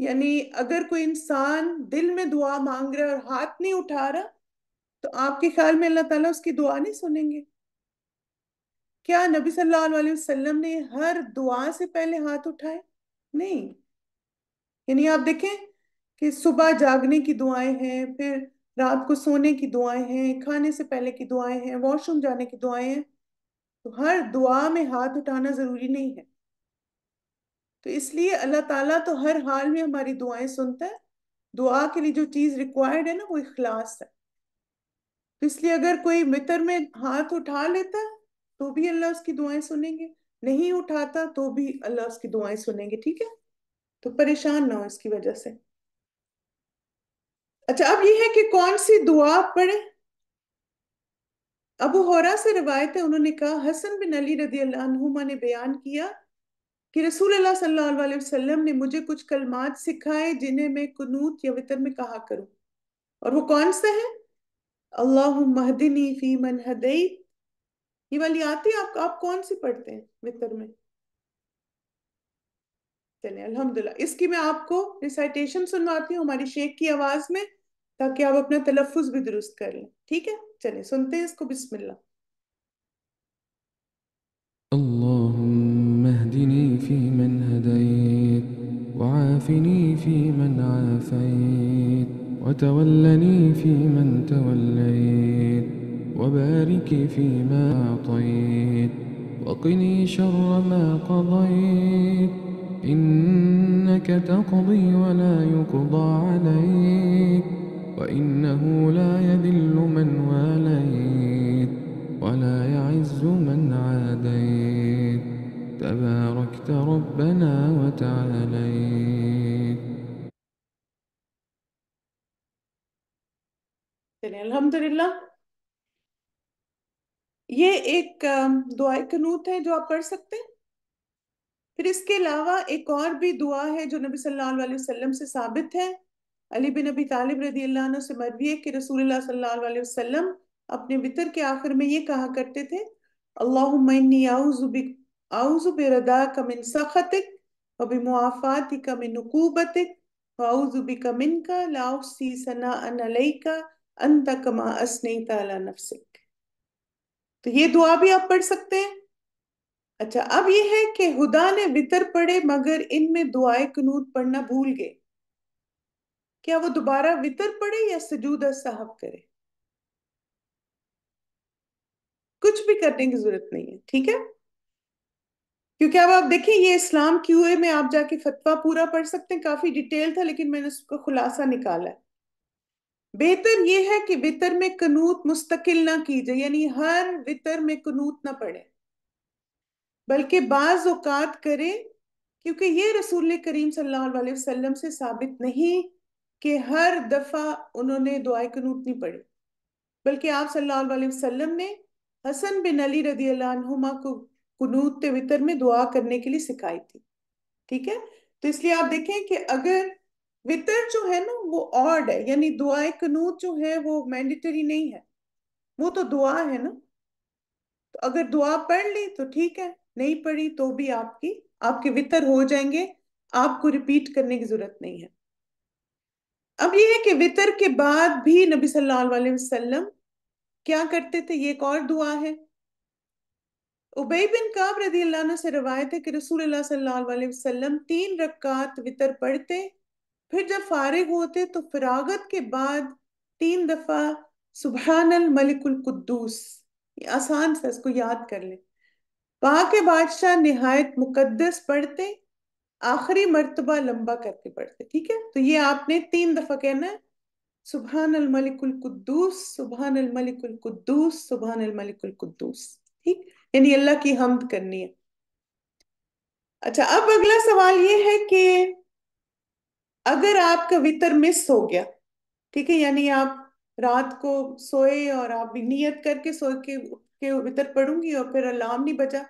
यानी अगर कोई इंसान दिल में दुआ मांग रहा है और हाथ नहीं उठा रहा तो आपके ख्याल में अल्लाह ताला उसकी दुआ नहीं सुनेंगे क्या नबी सल्लल्लाहु अलैहि वसल्लम ने हर दुआ से पहले हाथ उठाए नहीं यानी आप देखें कि सुबह जागने की दुआएं हैं फिर रात को सोने की दुआएं हैं खाने से पहले की दुआएं हैं वॉशरूम जाने की दुआएं हैं तो हर दुआ में हाथ उठाना ज़रूरी नहीं है तो इसलिए अल्लाह ताला तो हर हाल में हमारी दुआएं सुनता है दुआ के लिए जो चीज़ रिक्वायर्ड है ना वो इखलास है तो इसलिए अगर कोई मित्र में हाथ उठा लेता है तो भी अल्लाह उसकी दुआएं सुनेंगे नहीं उठाता तो भी अल्लाह उसकी दुआएं सुनेंगे ठीक है तो परेशान ना हो इसकी वजह से अच्छा अब ये है कि कौन सी दुआ पढ़े अबू होरा से रवायत है उन्होंने कहा हसन बिन अली रदी अल्लाहुमा ने बयान किया कि रसूल अल्लाह सल्लल्लाहु अलैहि वसल्लम ने मुझे कुछ कलमात सिखाए जिन्हें मैं कुनूत या वितर में कहा करूं और वो कौन सा है अल्लाह महदिनी फी मन हदई ये वाली आती है आप, आप कौन सी पढ़ते हैं वितर में चले अल्हम्दुलिल्लाह इसकी मैं आपको रिसाइटेशन सुनवाती हूँ हमारी शेख की आवाज में ताकि आप अपना तलफ़ भी दुरुस्त कर लें ठीक है चले सुनते हैं इसको बिस्मिल्लाह اللهم اهدني فيمن هديت وعافني فيمن عافيت وتولني فيمن توليت وبارك فيما أعطيت وقني شر ما قضيت إنك تقضي ولا يقضى عليك وإنه لا يذل من واليت ولا يعز من عاديت تباركت ربنا وتعاليت الحمد لله یہ ایک दुआ کنوت ہے جو آپ کر سکتے ہیں फिर इसके अलावा एक और भी दुआ है जो नबी सल्लल्लाहु अलैहि वसल्लम से साबित है अली बिन अबी तालिब रदी अल्लाह से मरवी है कि रसूल सल्लल्लाहु अलैहि वसल्लम अपने वितर के आखिर में ये कहा करते थे सखतिक सना अंत कमा तो ये दुआ भी आप पढ़ सकते हैं अच्छा अब ये है कि हुदा ने वितर पढ़े मगर इनमें दुआए कनूत पढ़ना भूल गए क्या वो दोबारा वितर पढ़े या सजूद साहब करे कुछ भी करने की जरूरत नहीं है ठीक है क्योंकि अब आप देखें ये इस्लाम क्यूए में आप जाके फतवा पूरा पढ़ सकते हैं काफी डिटेल था लेकिन मैंने उसका खुलासा निकाला है बेहतर यह है कि वितर में कनूत मुस्तकिल ना की जाए यानी हर वितर में कनूत ना पढ़े बल्कि बाज़ औकात करें क्योंकि ये रसूल करीम सल्लाम से साबित नहीं कि हर दफ़ा उन्होंने दुआ कनूत नहीं पढ़ी बल्कि आप सल्लल्लाहु अलैहि ने हसन बिन अली रदी को कनूत वितर में दुआ करने के लिए सिखाई थी ठीक है तो इसलिए आप देखें कि अगर वितर जो है ना वो ऑर्ड है यानी दुआ कनूत जो है वो मैंडेटरी नहीं है वो तो दुआ है ना तो अगर दुआ पढ़ ली तो ठीक है नहीं पढ़ी तो भी आपकी आपके वितर हो जाएंगे आपको रिपीट करने की जरूरत नहीं है अब ये है कि वितर के बाद भी नबी सल्लल्लाहु अलैहि वसल्लम क्या करते थे ये एक और दुआ है उबई बिन काब रजी अल्लाह से रवायत है कि रसूल सल्लल्लाहु अलैहि वसल्लम तीन रकात वितर पढ़ते फिर जब फारिग होते तो फिरागत के बाद तीन दफ़ा सुबहानल मलिकुल कुद्दूस आसान सा इसको याद कर लें वहां के बादशाह निहायत मुकद्दस पढ़ते आखिरी मरतबा लंबा करके पढ़ते ठीक है तो ये आपने तीन दफा कहना है सुबहान अल मलिकुल कुद्दूस सुबहान अल मलिकुल कुद्दूस सुबहान अल मलिकुल कुद्दूस ठीक यानी अल्लाह की हमद करनी है अच्छा अब अगला सवाल ये है कि अगर आपका वितर मिस हो गया ठीक है यानी आप रात को सोए और आप नीयत करके सो के के वितर पढ़ूंगी और फिर अलार्म नहीं बजा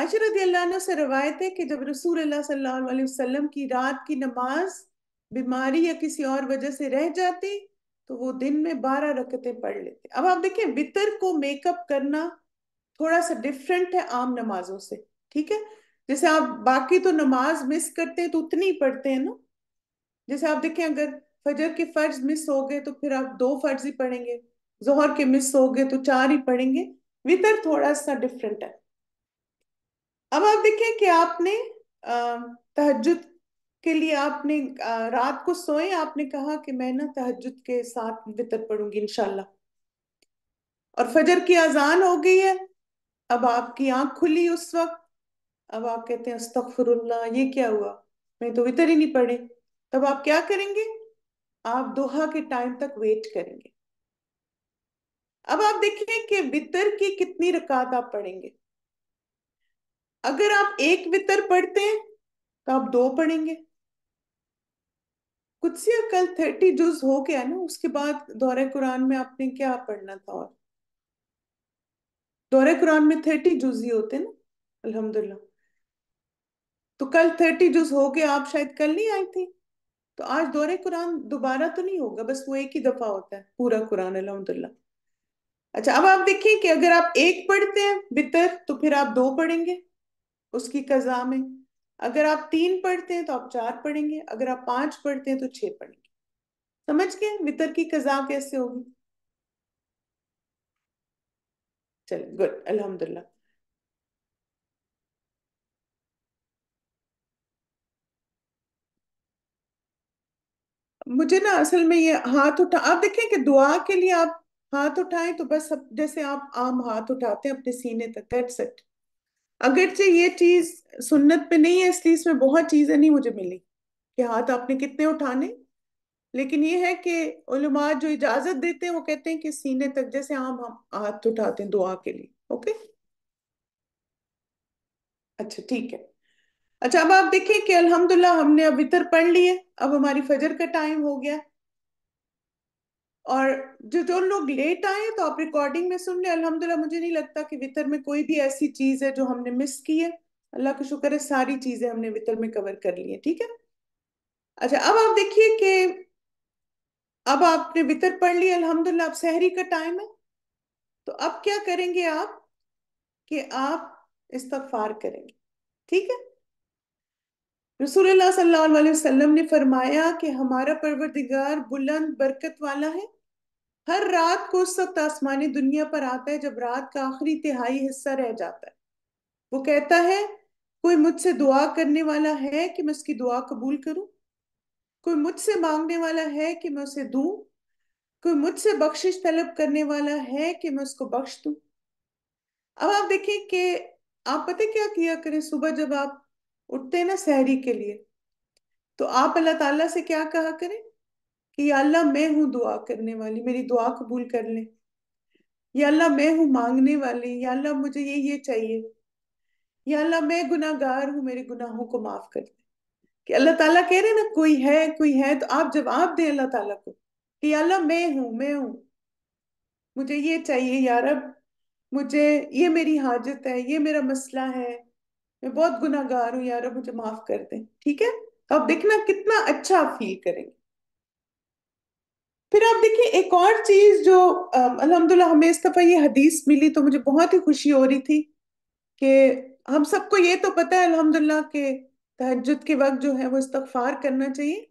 आयशा अल्लाह से रवायत है कि जब रसूल अल्लाह सल्लल्लाहु अलैहि वसल्लम की रात की नमाज बीमारी या किसी और वजह से रह जाती तो वो दिन में बारह रकतें पढ़ लेते अब आप देखें वितर को मेकअप करना थोड़ा सा डिफरेंट है आम नमाजों से ठीक है जैसे आप बाकी तो नमाज मिस करते हैं तो उतनी ही पढ़ते हैं ना जैसे आप देखें अगर फजर के फर्ज मिस हो गए तो फिर आप दो फर्ज ही पढ़ेंगे जोहर के मिस हो गए तो चार ही पढ़ेंगे वितर थोड़ा सा डिफरेंट है अब आप देखें कि आपने तहजद के लिए आपने रात को सोए आपने कहा कि मैं ना तहजद के साथ वितर पढ़ूंगी इनशाला और फजर की अजान हो गई है अब आपकी आंख खुली उस वक्त अब आप कहते हैं अस्तफरुल्ला ये क्या हुआ मैं तो वितर ही नहीं पढ़े तब आप क्या करेंगे आप दोहा के टाइम तक वेट करेंगे अब आप देखिए कि वितर की कितनी रकात आप पढ़ेंगे अगर आप एक वितर पढ़ते हैं तो आप दो पढ़ेंगे कुछ से कल थर्टी जुज हो गया ना उसके बाद दौरे कुरान में आपने क्या पढ़ना था और दौरे कुरान में थर्टी जुज ही होते ना अल्हम्दुलिल्लाह तो कल थर्टी जुज हो गया आप शायद कल नहीं आई थी तो आज दौरे कुरान दोबारा तो नहीं होगा बस वो एक ही दफा होता है पूरा कुरान अलहमदुल्ला अच्छा अब आप देखिए कि अगर आप एक पढ़ते हैं बितर तो फिर आप दो पढ़ेंगे उसकी कजा में अगर आप तीन पढ़ते हैं तो आप चार पढ़ेंगे अगर आप पांच पढ़ते हैं तो छह पढ़ेंगे समझ गए वितर की कजा कैसे होगी चल गुड अल्हम्दुलिल्लाह मुझे ना असल में ये हाथ उठा आप देखें कि दुआ के लिए आप हाथ उठाएं तो बस अब जैसे आप आम हाथ उठाते हैं अपने सीने तक दैट्स इट अगरचे ये चीज सुन्नत पे नहीं है इसलिए इसमें बहुत चीजें नहीं मुझे मिली कि हाथ आपने कितने उठाने लेकिन ये है कि उलमा जो इजाजत देते हैं वो कहते हैं कि सीने तक जैसे आम हम हाथ उठाते हैं दुआ के लिए ओके अच्छा ठीक है अच्छा अब आप देखें कि अल्हम्दुलिल्लाह हमने अब इतर पढ़ लिए अब हमारी फजर का टाइम हो गया और जो जो लोग लेट आए तो आप रिकॉर्डिंग में सुन लें अलहमदुल्ला मुझे नहीं लगता कि वितर में कोई भी ऐसी चीज है जो हमने मिस की है अल्लाह का शुक्र है सारी चीजें हमने वितर में कवर कर ली है ठीक है अच्छा अब आप देखिए कि अब आपने वितर पढ़ लिया अल्हम्दुलिल्लाह अब सहरी का टाइम है तो अब क्या करेंगे आप कि आप इस्तफार करेंगे ठीक है रसूलुल्लाह ने फरमाया कि हमारा परवरदिगार बुलंद बरकत वाला है हर रात को उस वक्त आसमानी दुनिया पर आता है जब रात का आखिरी तिहाई हिस्सा रह जाता है वो कहता है कोई मुझसे दुआ करने वाला है कि मैं उसकी दुआ कबूल करूं कोई मुझसे मांगने वाला है कि मैं उसे दूं कोई मुझसे बख्शिश तलब करने वाला है कि मैं उसको बख्श दूं अब आप देखें कि आप पता क्या किया करें सुबह जब आप उठते हैं ना सहरी के लिए तो आप अल्लाह ताला से क्या कहा करें कि अल्लाह मैं हूं दुआ करने वाली मेरी दुआ कबूल कर ले या अल्लाह मैं हूँ मांगने वाली या अल्लाह मुझे ये ये चाहिए या अल्लाह मैं गुनागार हूँ मेरे गुनाहों को माफ कर दे कि अल्लाह ताला कह रहे ना कोई है कोई है तो आप जवाब दें अल्लाह ताला को कि अल्लाह मैं हूं मैं हूं मुझे ये चाहिए यारब मुझे ये मेरी हाजत है ये मेरा मसला है मैं बहुत गुनागार हूँ यार मुझे माफ कर दे ठीक है आप देखना कितना अच्छा फील करेंगे फिर आप देखिए एक और चीज जो अलहमदुल्ला हमें इस दफा ये हदीस मिली तो मुझे बहुत ही खुशी हो रही थी कि हम सबको ये तो पता है अलहमदुल्ला के तहजद के वक्त जो है वो इस्तफार करना चाहिए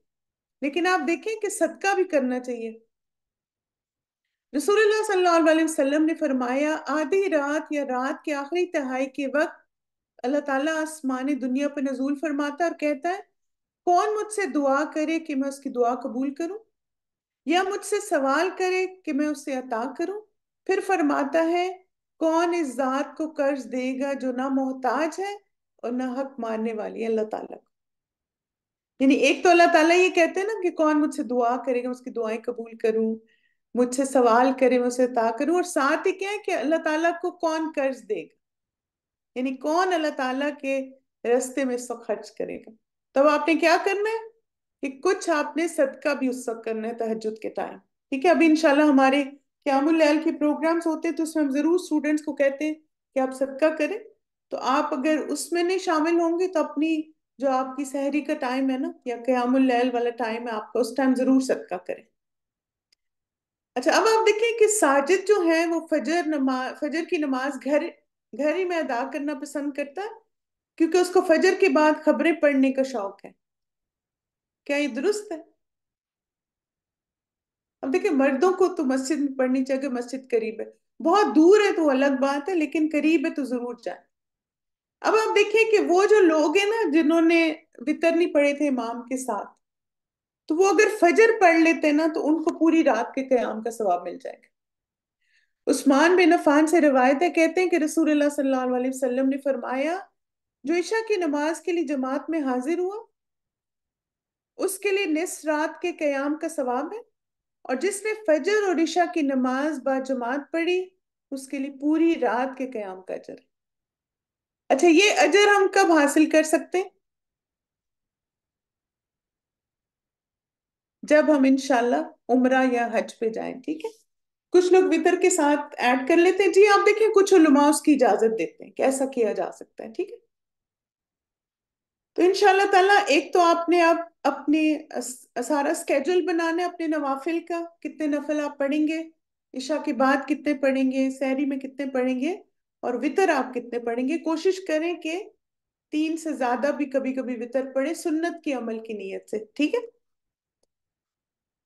लेकिन आप देखें कि सदका भी करना चाहिए रसूल सल्लाम ने फरमाया आधी रात या रात के आखिरी तिहाई के वक्त अल्लाह ताला आसमान दुनिया पर नजूल फरमाता और कहता है कौन मुझसे दुआ करे कि मैं उसकी दुआ कबूल करूं या मुझसे सवाल करे कि मैं उसे अता करूं फिर फरमाता है कौन इस जात को कर्ज देगा जो ना मोहताज है और ना हक मारने वाली है अल्लाह ताला यानी एक तो अल्लाह ताला ये कहते हैं ना कि कौन मुझसे दुआ करेगा उसकी दुआएं कबूल करूं मुझसे सवाल करे मैं उसे अता करूं और साथ ही क्या है कि अल्लाह ताला को कौन कर्ज देगा यानी कौन अल्लाह ताला के रस्ते में इसको खर्च करेगा तब आपने क्या करना है कि कुछ आपने सदका भी उस वक्त करना है तहजद के टाइम ठीक है अभी इनशाला हमारे क्यामल के प्रोग्राम्स होते हैं तो उसमें हम ज़रूर स्टूडेंट्स को कहते हैं कि आप सदका करें तो आप अगर उसमें नहीं शामिल होंगे तो अपनी जो आपकी सहरी का टाइम है ना या क्यामुल वाला टाइम है आपका उस टाइम ज़रूर सदका करें अच्छा अब आप देखें कि साजिद जो है वो फजर नमाज फजर की नमाज घर ઘરી મેં દઆ કરના પસંદ કરતા ક્યોકી ઉસકો ફજર કે બાદ ખબરે પડને કા શોક હે ક્યા ય દુરસ્ત હે અબ દેખે مردો કો તો મસ્જિદ મે પડની ચાહે કે મસ્જિદ કરીબ હે બહોત દૂર હે તો અલગ બાત હે લેકિન કરીબ હે તો જરૂર જાયે અબ આપ દેખે કે વો જો લોગ હે ના જિન્હોને বিতરને પડે થે ઇમામ કે સાથ તો વો અગર ફજર પડ લેતે ના તો ઉનકો પૂરી રાત કે કયામ કા સવાબ મિલ જાયેગા उस्मान बिन अफान से रवायतें है, कहते हैं कि रसूल सल्लल्लाहु अलैहि वसल्लम ने फरमाया जो ईशा की नमाज के लिए जमात में हाजिर हुआ उसके लिए निस रात के क्याम का सवाब है और जिसने फजर और ईशा की नमाज बाजमात पढ़ी उसके लिए पूरी रात के क्याम का अजर अच्छा ये अजर हम कब हासिल कर सकते हैं जब हम इनशाला उम्र या हज पे जाए ठीक है कुछ लोग वितर के साथ ऐड कर लेते हैं जी आप देखें कुछ उलमा उसकी इजाजत देते हैं कैसा किया जा सकता है ठीक है तो इनशाला ताला एक तो आपने आप अपने सारा स्केड्यूल बनाना अपने नवाफिल का कितने नफल आप पढ़ेंगे ईशा के बाद कितने पढ़ेंगे सहरी में कितने पढ़ेंगे और वितर आप कितने पढ़ेंगे कोशिश करें कि तीन से ज्यादा भी कभी कभी वितर पढ़े सुन्नत के अमल की नीयत से ठीक है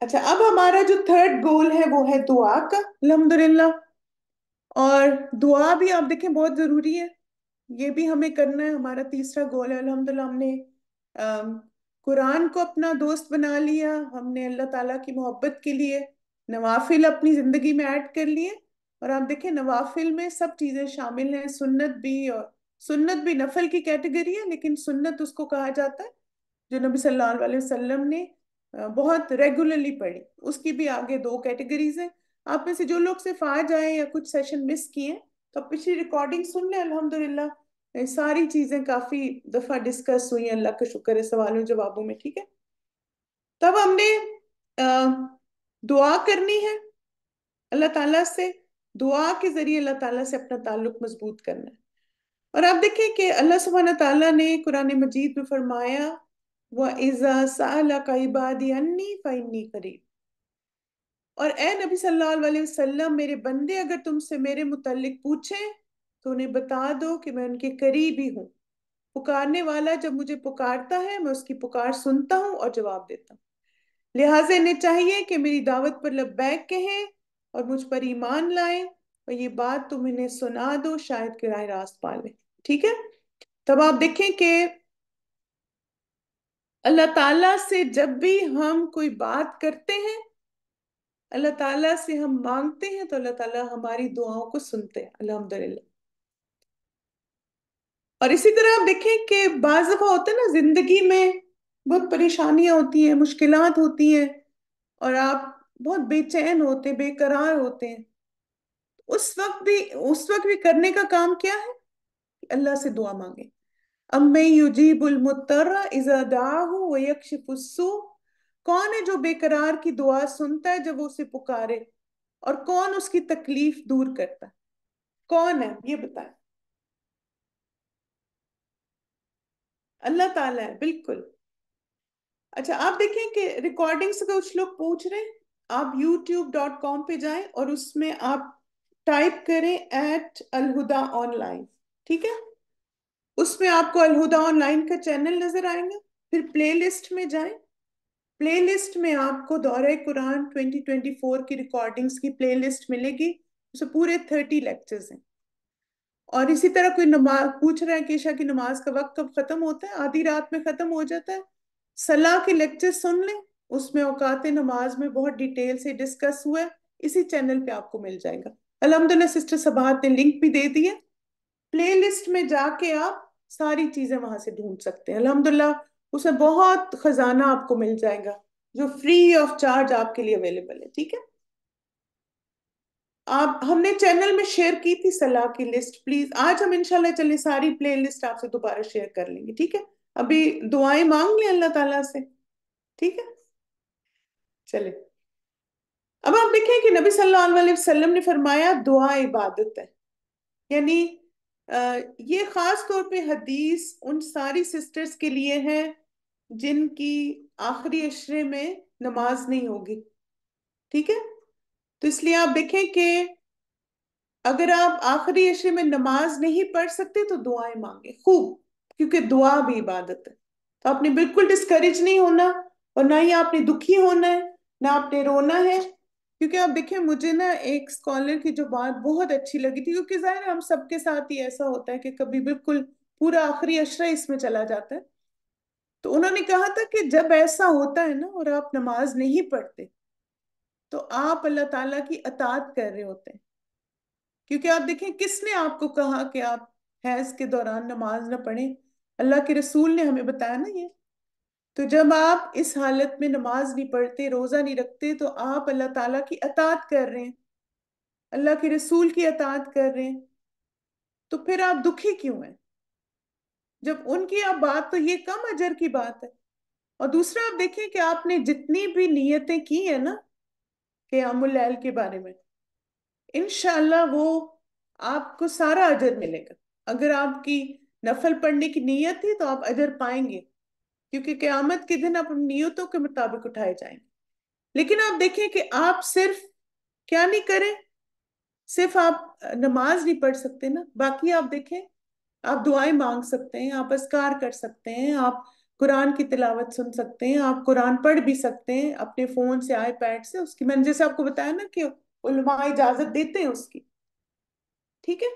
अच्छा अब हमारा जो थर्ड गोल है वो है दुआ का अलहमदुल्ला और दुआ भी आप देखें बहुत ज़रूरी है ये भी हमें करना है हमारा तीसरा गोल है अलहमदुल्ला हमने कुरान को अपना दोस्त बना लिया हमने अल्लाह ताला की मोहब्बत के लिए नवाफिल अपनी ज़िंदगी में ऐड कर लिए और आप देखें नवाफिल में सब चीज़ें शामिल हैं सुन्नत भी और सुन्नत भी नफल की कैटेगरी है लेकिन सुन्नत उसको कहा जाता है जो नबी सल्लल्लाहु अलैहि वसल्लम ने बहुत रेगुलरली पढ़ी उसकी भी आगे दो कैटेगरीज हैं आप में से जो लोग सिर्फ आ जाए या कुछ सेशन मिस किए तो पिछली रिकॉर्डिंग सुन लें अल्हम्दुलिल्लाह सारी चीज़ें काफ़ी दफ़ा डिस्कस हुई अल्लाह का शुक्र है सवालों जवाबों में ठीक है तब हमने दुआ करनी है अल्लाह ताला से दुआ के ज़रिए अल्लाह ताला से अपना ताल्लुक मजबूत करना है और आप देखें कि अल्लाह सुबहाना ताला ने कुरान मजीद में फरमाया व इज़ा साला अन्नी फ़ैनी करीब और ए नबी सल्लाम मेरे बंदे अगर तुमसे मेरे मुतलक पूछें तो उन्हें बता दो कि मैं उनके करीब ही हूँ पुकारने वाला जब मुझे पुकारता है मैं उसकी पुकार सुनता हूँ और जवाब देता हूँ लिहाजा इन्हें चाहिए कि मेरी दावत पर लब्बैक कहें और मुझ पर ईमान लाए और ये बात तुम इन्हें सुना दो शायद किराए रास्त पा लें ठीक है तब आप देखें कि अल्लाह ताला से जब भी हम कोई बात करते हैं अल्लाह ताला से हम मांगते हैं तो अल्लाह ताला हमारी दुआओं को सुनते हैं अल्हम्दुलिल्लाह और इसी तरह आप देखें कि बाज होता है ना जिंदगी में बहुत परेशानियां होती हैं मुश्किल होती हैं और आप बहुत बेचैन होते बेकरार होते हैं उस वक्त भी उस वक्त भी करने का काम क्या है अल्लाह से दुआ मांगे अम्मे युजीबुल मुत्तर्र इजा दाहु व कौन है जो बेकरार की दुआ सुनता है जब उसे पुकारे और कौन उसकी तकलीफ दूर करता है कौन है ये बताए अल्लाह ताला है बिल्कुल अच्छा आप देखें कि रिकॉर्डिंग्स से कुछ लोग पूछ रहे हैं आप youtube.com पे जाएं और उसमें आप टाइप करें एट अलहुदा ऑनलाइन ठीक है उसमें आपको अलहुदा ऑनलाइन का चैनल नजर आएगा फिर प्लेलिस्ट में जाएं प्लेलिस्ट में आपको दौरे कुरान 2024 की रिकॉर्डिंग्स की प्लेलिस्ट मिलेगी उसमें पूरे थर्टी लेक्चर्स हैं और इसी तरह कोई नमाज पूछ रहा है केशा की नमाज का वक्त कब खत्म होता है आधी रात में खत्म हो जाता है सलाह के लेक्चर सुन लें उसमें औकात नमाज में बहुत डिटेल से डिस्कस हुआ है इसी चैनल पे आपको मिल जाएगा अलहमदुल्ला सिस्टर सबाहत ने लिंक भी दे दी है प्लेलिस्ट में जाके आप सारी चीजें वहां से ढूंढ सकते हैं अलहमदुल्ला उसमें बहुत खजाना आपको मिल जाएगा जो फ्री ऑफ चार्ज आपके लिए अवेलेबल है ठीक है आप हमने चैनल में शेयर की थी सलाह की लिस्ट प्लीज आज हम इनशाला चलिए सारी प्लेलिस्ट आपसे दोबारा शेयर कर लेंगे ठीक है अभी दुआएं मांग लें अल्लाह ताला से ठीक है चले अब आप देखें कि नबी सल्लल्लाहु अलैहि वसल्लम ने फरमाया दुआ इबादत है यानी ये खास तौर पे हदीस उन सारी सिस्टर्स के लिए है जिनकी आखिरी अशरे में नमाज नहीं होगी ठीक है तो इसलिए आप देखें कि अगर आप आखिरी अशरे में नमाज नहीं पढ़ सकते तो दुआएं मांगे खूब क्योंकि दुआ भी इबादत है तो आपने बिल्कुल डिस्करेज नहीं होना और ना ही आपने दुखी होना है ना आपने रोना है क्योंकि आप देखिए मुझे ना एक स्कॉलर की जो बात बहुत अच्छी लगी थी क्योंकि जाहिर हम सबके साथ ही ऐसा होता है कि कभी बिल्कुल पूरा आखिरी अशरा इसमें चला जाता है तो उन्होंने कहा था कि जब ऐसा होता है ना और आप नमाज नहीं पढ़ते तो आप अल्लाह ताला की अतात कर रहे होते हैं क्योंकि आप देखें किसने आपको कहा कि आप हैज के दौरान नमाज ना पढ़ें अल्लाह के रसूल ने हमें बताया ना ये तो जब आप इस हालत में नमाज नहीं पढ़ते रोज़ा नहीं रखते तो आप अल्लाह ताला की अतात कर रहे हैं अल्लाह के रसूल की अतात कर रहे हैं तो फिर आप दुखी क्यों हैं जब उनकी आप बात तो ये कम अजर की बात है और दूसरा आप देखें कि आपने जितनी भी नीयतें की है ना क्यामुलैल के बारे में इनशाला वो आपको सारा अजर मिलेगा अगर आपकी नफल पढ़ने की नीयत थी तो आप अजर पाएंगे क्योंकि क्यामत के दिन आप नियतों के मुताबिक उठाए जाएंगे लेकिन आप देखें कि आप सिर्फ क्या नहीं करें सिर्फ आप नमाज नहीं पढ़ सकते ना बाकी आप देखें आप दुआएं मांग सकते हैं आप असकार कर सकते हैं आप कुरान की तिलावत सुन सकते हैं आप कुरान पढ़ भी सकते हैं अपने फ़ोन से आईपैड से उसकी मैंने जैसे आपको बताया ना कि उलमा इजाज़त देते हैं उसकी ठीक है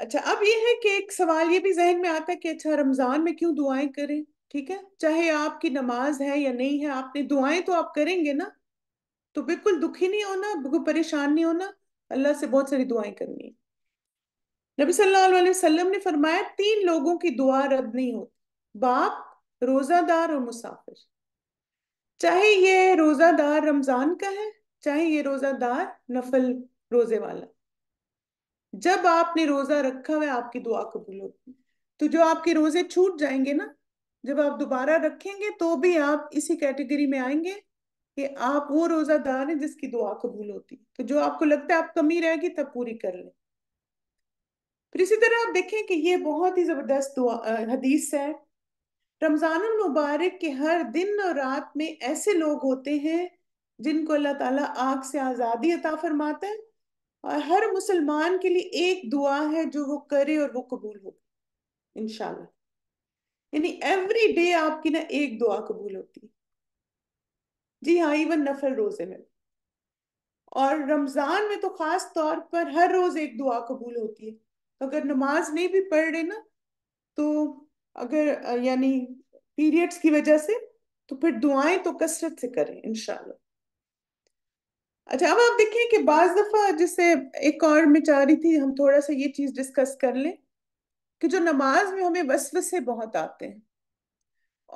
अच्छा अब ये है कि एक सवाल ये भी जहन में आता है कि अच्छा रमजान में क्यों दुआएं करें ठीक है चाहे आपकी नमाज है या नहीं है आपने दुआएं तो आप करेंगे ना तो बिल्कुल दुखी नहीं होना बिल्कुल परेशान नहीं होना अल्लाह से बहुत सारी दुआएं करनी है नबी सल्लल्लाहु अलैहि वसल्लम ने फरमाया तीन लोगों की दुआ रद्द नहीं होती बाप रोजादार और मुसाफिर चाहे ये रोजादार रमजान का है चाहे ये रोजादार नफल रोजे वाला जब आपने रोजा रखा हुआ आपकी दुआ कबूल होती है तो जो आपके रोजे छूट जाएंगे ना जब आप दोबारा रखेंगे तो भी आप इसी कैटेगरी में आएंगे कि आप वो रोजादार हैं जिसकी दुआ कबूल होती तो जो आपको लगता है आप कमी रहेगी तब पूरी कर लें फिर इसी तरह आप देखें कि ये बहुत ही जबरदस्त हदीस है रमजान मुबारक के हर दिन और रात में ऐसे लोग होते हैं जिनको अल्लाह ताला आग से आज़ादी अता फरमाता है और हर मुसलमान के लिए एक दुआ है जो वो करे और वो कबूल हो इनशाला यानी एवरी डे आपकी ना एक दुआ कबूल होती है जी हाँ इवन नफल रोजे में और रमजान में तो खास तौर पर हर रोज एक दुआ कबूल होती है तो अगर नमाज नहीं भी पढ़ रहे ना तो अगर यानी पीरियड्स की वजह से तो फिर दुआएं तो कसरत से करें इनशाला अच्छा अब आप देखिए कि बाज दफा जैसे एक और मैं चाह रही थी हम थोड़ा सा ये चीज डिस्कस कर लें कि जो नमाज में हमें वसवसे बहुत आते हैं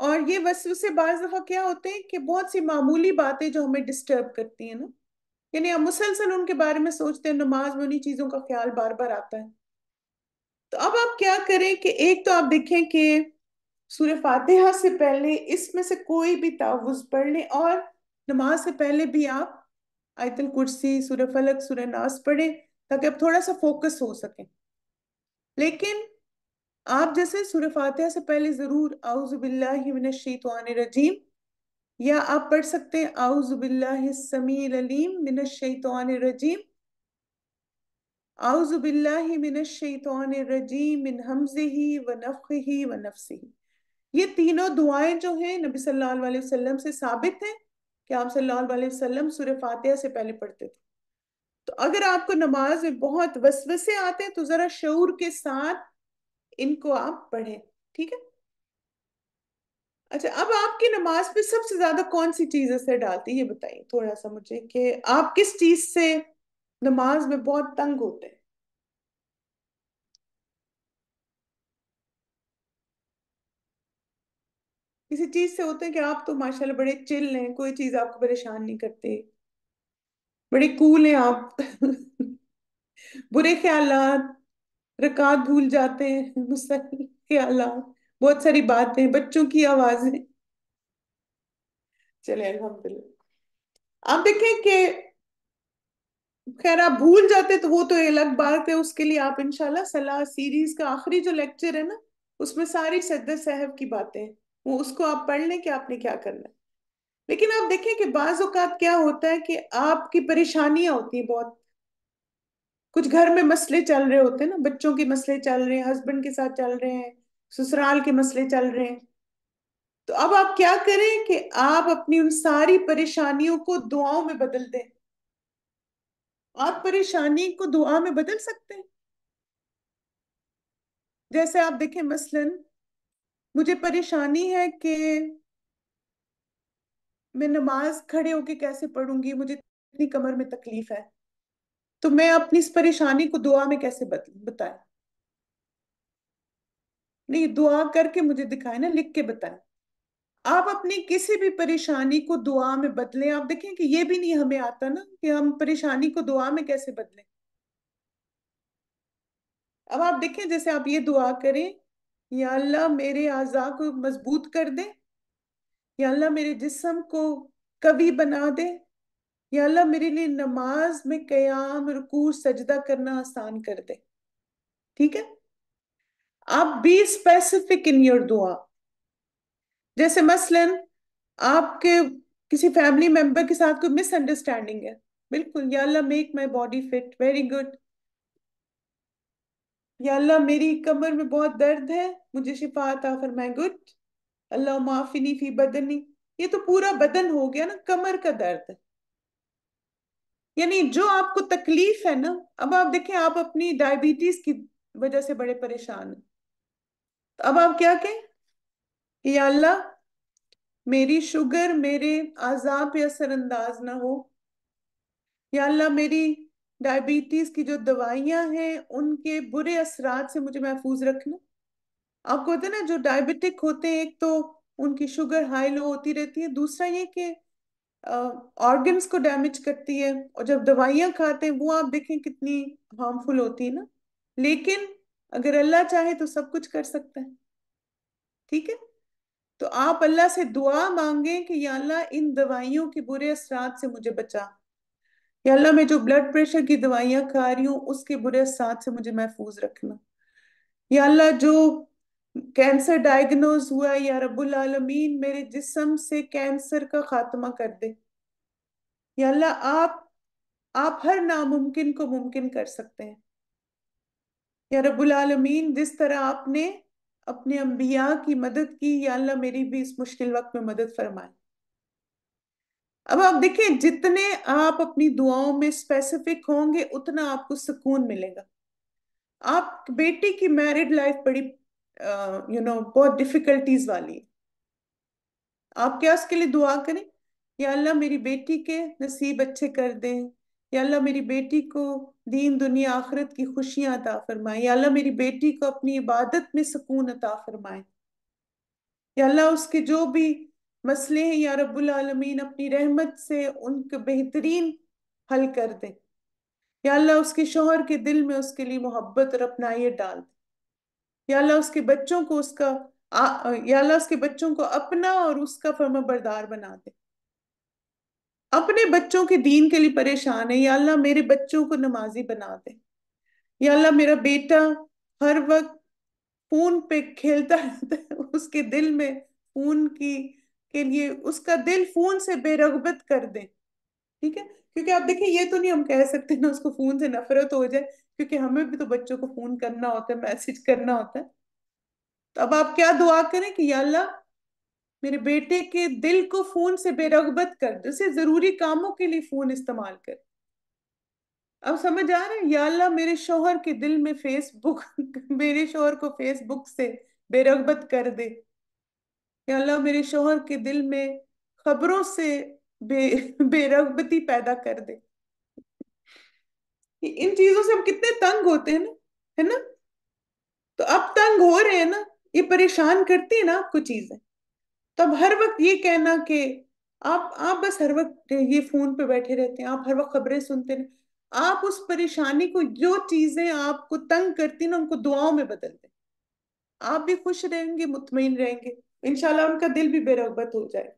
और ये वसवसे बाज दफा क्या होते हैं कि बहुत सी मामूली बातें जो हमें डिस्टर्ब करती हैं ना यानी हम मुसलसल उनके बारे में सोचते हैं नमाज में उन्हीं चीजों का ख्याल बार बार आता है तो अब आप क्या करें कि एक तो आप देखें कि सूर्य फातिहा से पहले इसमें से कोई भी तावज़ पढ़ लें और नमाज से पहले भी आप आयतल कुर्सी सूर्य फलक सूर्य नास पढ़े ताकि आप थोड़ा सा फोकस हो सके लेकिन आप जैसे सूर्य फातिहा से पहले जरूर रजीम या आप पढ़ सकते हैं मिन शैतवान आउज़बिल्लामीम मिनशैतवानरजीम रजीम मिन हमजे ही व नफ़ ही व नफसे ही ये तीनों दुआएं जो हैं नबी सल्लल्लाहु अलैहि वसल्लम से साबित हैं कि आप सल्लल्लाहु अलैहि वसल्लम फातिहा से पहले पढ़ते थे तो अगर आपको नमाज में बहुत वसवसे आते हैं तो जरा शऊर के साथ इनको आप पढ़ें ठीक है अच्छा अब आपकी नमाज पे सबसे ज्यादा कौन सी चीज असर डालती है ये बताइए थोड़ा सा मुझे कि आप किस चीज से नमाज में बहुत तंग होते हैं किसी चीज से होते हैं कि आप तो माशाल्लाह बड़े चिल हैं कोई चीज आपको परेशान नहीं करते बड़े कूल हैं आप [laughs] बुरे ख्याल रकात भूल जाते हैं ख्याल बहुत सारी बातें बच्चों की आवाजें चले अल्हम्दुलिल्लाह आप देखें कि खैर आप भूल जाते तो वो तो अलग बात है उसके लिए आप इनशाला सलाह सीरीज का आखिरी जो लेक्चर है ना उसमें सारी सदर साहब की बातें वो उसको आप पढ़ लें कि आपने क्या करना है लेकिन आप देखें कि बाजात क्या होता है कि आपकी परेशानियां होती हैं बहुत कुछ घर में मसले चल रहे होते हैं ना बच्चों के मसले चल रहे हैं हस्बैंड के साथ चल रहे हैं ससुराल के मसले चल रहे हैं तो अब आप क्या करें कि आप अपनी उन सारी परेशानियों को दुआओं में बदल दें आप परेशानी को दुआ में बदल सकते हैं जैसे आप देखें मसलन मुझे परेशानी है कि मैं नमाज खड़े होके कैसे पढ़ूंगी मुझे इतनी कमर में तकलीफ है तो मैं अपनी इस परेशानी को दुआ में कैसे बताए नहीं दुआ करके मुझे दिखाए ना लिख के बताए आप अपनी किसी भी परेशानी को दुआ में बदलें आप देखें कि ये भी नहीं हमें आता ना कि हम परेशानी को दुआ में कैसे बदलें अब आप देखें जैसे आप ये दुआ करें या अल्लाह मेरे आज़ा को मजबूत कर दे या अल्लाह मेरे जिस्म को कवि बना दे या अल्लाह मेरे लिए नमाज में कयाम रुकू सजदा करना आसान कर दे ठीक है आप बी स्पेसिफिक इन योर दुआ जैसे मसलन आपके किसी फैमिली मेंबर के साथ कोई मिसअंडरस्टैंडिंग है बिल्कुल या अल्लाह make my body fit very good या अल्लाह मेरी कमर में बहुत दर्द है मुझे शिफा आता फरमाए गुड अल्लाह माफी नहीं फी बदनी ये तो पूरा बदन हो गया ना कमर का दर्द है यानी जो आपको तकलीफ है ना अब आप देखें आप अपनी डायबिटीज की वजह से बड़े परेशान हैं तो अब आप क्या कहें कि अल्लाह मेरी शुगर मेरे आजाब पे असरअंदाज ना हो या अल्लाह मेरी डायबिटीज की जो दवाइयाँ हैं उनके बुरे असरात से मुझे महफूज रखना आपको होता है ना जो डायबिटिक होते हैं एक तो उनकी शुगर हाई लो होती रहती है दूसरा ये कि ऑर्गन्स को डैमेज करती है और जब दवाइयाँ खाते हैं वो आप देखें कितनी हार्मफुल होती है ना लेकिन अगर अल्लाह चाहे तो सब कुछ कर सकता है ठीक है तो आप अल्लाह से दुआ मांगें कि या अल्लाह इन दवाइयों के बुरे असरात से मुझे बचा या अल्लाह मैं जो ब्लड प्रेशर की दवाइयां खा रही हूँ उसके बुरे साथ से मुझे महफूज रखना या अल्लाह जो कैंसर डायग्नोज हुआ या रब्बुल आलमीन मेरे जिस्म से कैंसर का खात्मा कर दे या अल्लाह आप आप हर नामुमकिन को मुमकिन कर सकते हैं या रब्बुल आलमीन जिस तरह आपने अपने अम्बिया की मदद की या अल्लाह मेरी भी इस मुश्किल वक्त में मदद फरमाए अब आप देखें जितने आप अपनी दुआओं में स्पेसिफिक होंगे उतना आपको सुकून मिलेगा आप बेटी की मैरिड लाइफ बड़ी यू नो बहुत डिफिकल्टीज वाली है आप क्या उसके लिए दुआ करें या अल्लाह मेरी बेटी के नसीब अच्छे कर दे या अल्लाह मेरी बेटी को दीन दुनिया आखरत की खुशियां अता फरमाए या अल्लाह मेरी बेटी को अपनी इबादत में सुकून अता फरमाए या अल्लाह उसके जो भी मसले हैं या रब्बुल आलमीन अपनी रहमत से उनके बेहतरीन हल कर दे या अल्लाह उसके शोहर के दिल में उसके लिए मोहब्बत और अपनाइए डाल दे या अल्लाह उसके बच्चों को उसका आ, या अल्लाह उसके बच्चों को अपना और उसका फर्मबरदार बना दे अपने बच्चों के दीन के लिए परेशान है या अल्लाह मेरे बच्चों को नमाजी बना दे या अल्लाह मेरा बेटा हर वक्त फोन पे खेलता रहता है उसके दिल में फोन की के लिए उसका दिल फोन से बेरगबत कर दें ठीक है क्योंकि आप देखिए ये तो नहीं हम कह सकते ना उसको फोन से नफरत हो जाए क्योंकि हमें भी तो बच्चों को फोन करना होता है मैसेज करना होता है तो अब आप क्या दुआ करें कि अल्लाह मेरे बेटे के दिल को फोन से बेरगबत कर दे उसे जरूरी कामों के लिए फोन इस्तेमाल कर अब समझ आ रहा है या अल्लाह मेरे शोहर के दिल में फेसबुक [laughs] मेरे शोहर को फेसबुक से बेरगबत कर दे अल्लाह मेरे शोहर के दिल में खबरों से बे बेरगबती पैदा कर दे इन चीजों से हम कितने तंग होते हैं ना है ना तो अब तंग हो रहे हैं ना ये परेशान करती है ना आपको चीजें तो अब हर वक्त ये कहना कि आप आप बस हर वक्त ये फोन पे बैठे रहते हैं आप हर वक्त खबरें सुनते हैं आप उस परेशानी को जो चीजें आपको तंग करती ना उनको दुआओं में बदल दें आप भी खुश रहेंगे मुतमिन रहेंगे इनशाला उनका दिल भी बेरगबत हो जाए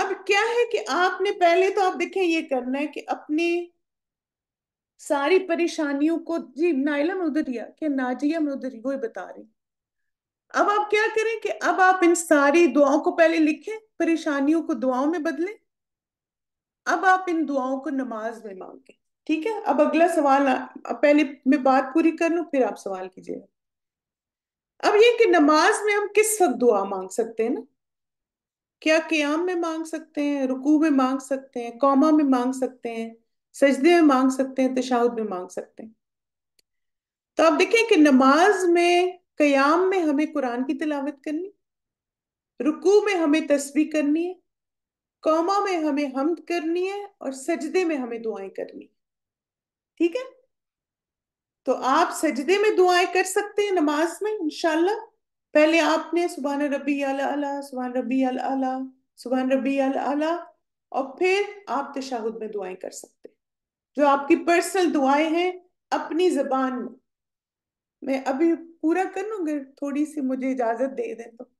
अब क्या है कि आपने पहले तो आप देखें ये करना है कि अपने सारी परेशानियों को जी नाइला मदरिया क्या नाजिया वो ही बता रही अब आप क्या करें कि अब आप इन सारी दुआओं को पहले लिखें परेशानियों को दुआओं में बदलें अब आप इन दुआओं को नमाज में मांगें ठीक है अब अगला सवाल पहले मैं बात पूरी कर लू फिर आप सवाल कीजिएगा अब ये कि नमाज में हम किस वक्त दुआ मांग सकते हैं ना क्या क्याम में मांग सकते हैं रुकू में मांग सकते हैं कौमा में मांग सकते हैं सजदे में मांग सकते हैं तशाहुद में मांग सकते हैं तो आप देखें कि नमाज में कयाम में हमें कुरान की तिलावत करनी रुकू में हमें तस्वीर करनी है कौमा में हमें हमद करनी है और सजदे में हमें दुआएं करनी ठीक है तो आप सजदे में दुआएं कर सकते हैं नमाज में इनशाला पहले आपने सुबह रबी अला सुबह रबी अला सुबह रबी अला और फिर आप तशाहुद में दुआएं कर सकते हैं जो आपकी पर्सनल दुआएं हैं अपनी जबान में मैं अभी पूरा कर लूंगे थोड़ी सी मुझे इजाजत दे दें तो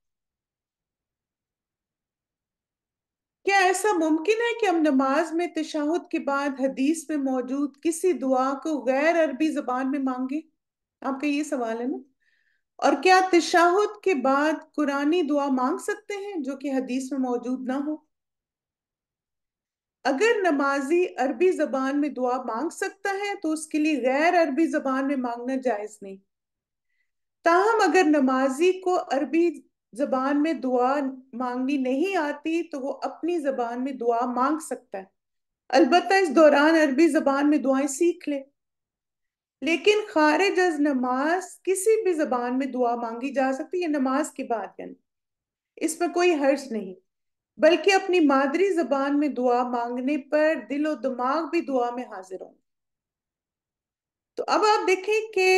क्या ऐसा मुमकिन है कि हम नमाज में तशाहुद के बाद हदीस में मौजूद किसी दुआ को गैर अरबी जबान में मांगे आपका ये सवाल है ना और क्या तशाहुद के बाद कुरानी दुआ मांग सकते हैं जो कि हदीस में मौजूद ना हो अगर नमाजी अरबी जबान में दुआ मांग सकता है तो उसके लिए गैर अरबी जबान में मांगना जायज नहीं ताहम अगर नमाजी को अरबी जबान में दुआ मांगनी नहीं आती तो वो अपनी जबान में दुआ मांग सकता है अलबत् इस दौरान अरबी जबान में दुआएं सीख ले लेकिन खारिज अज नमाज किसी भी जबान में दुआ मांगी जा सकती है नमाज की बात यानी इसमें कोई हर्ज नहीं बल्कि अपनी मादरी जबान में दुआ मांगने पर दिल और दिमाग भी दुआ में हाजिर होंगे तो अब आप देखें कि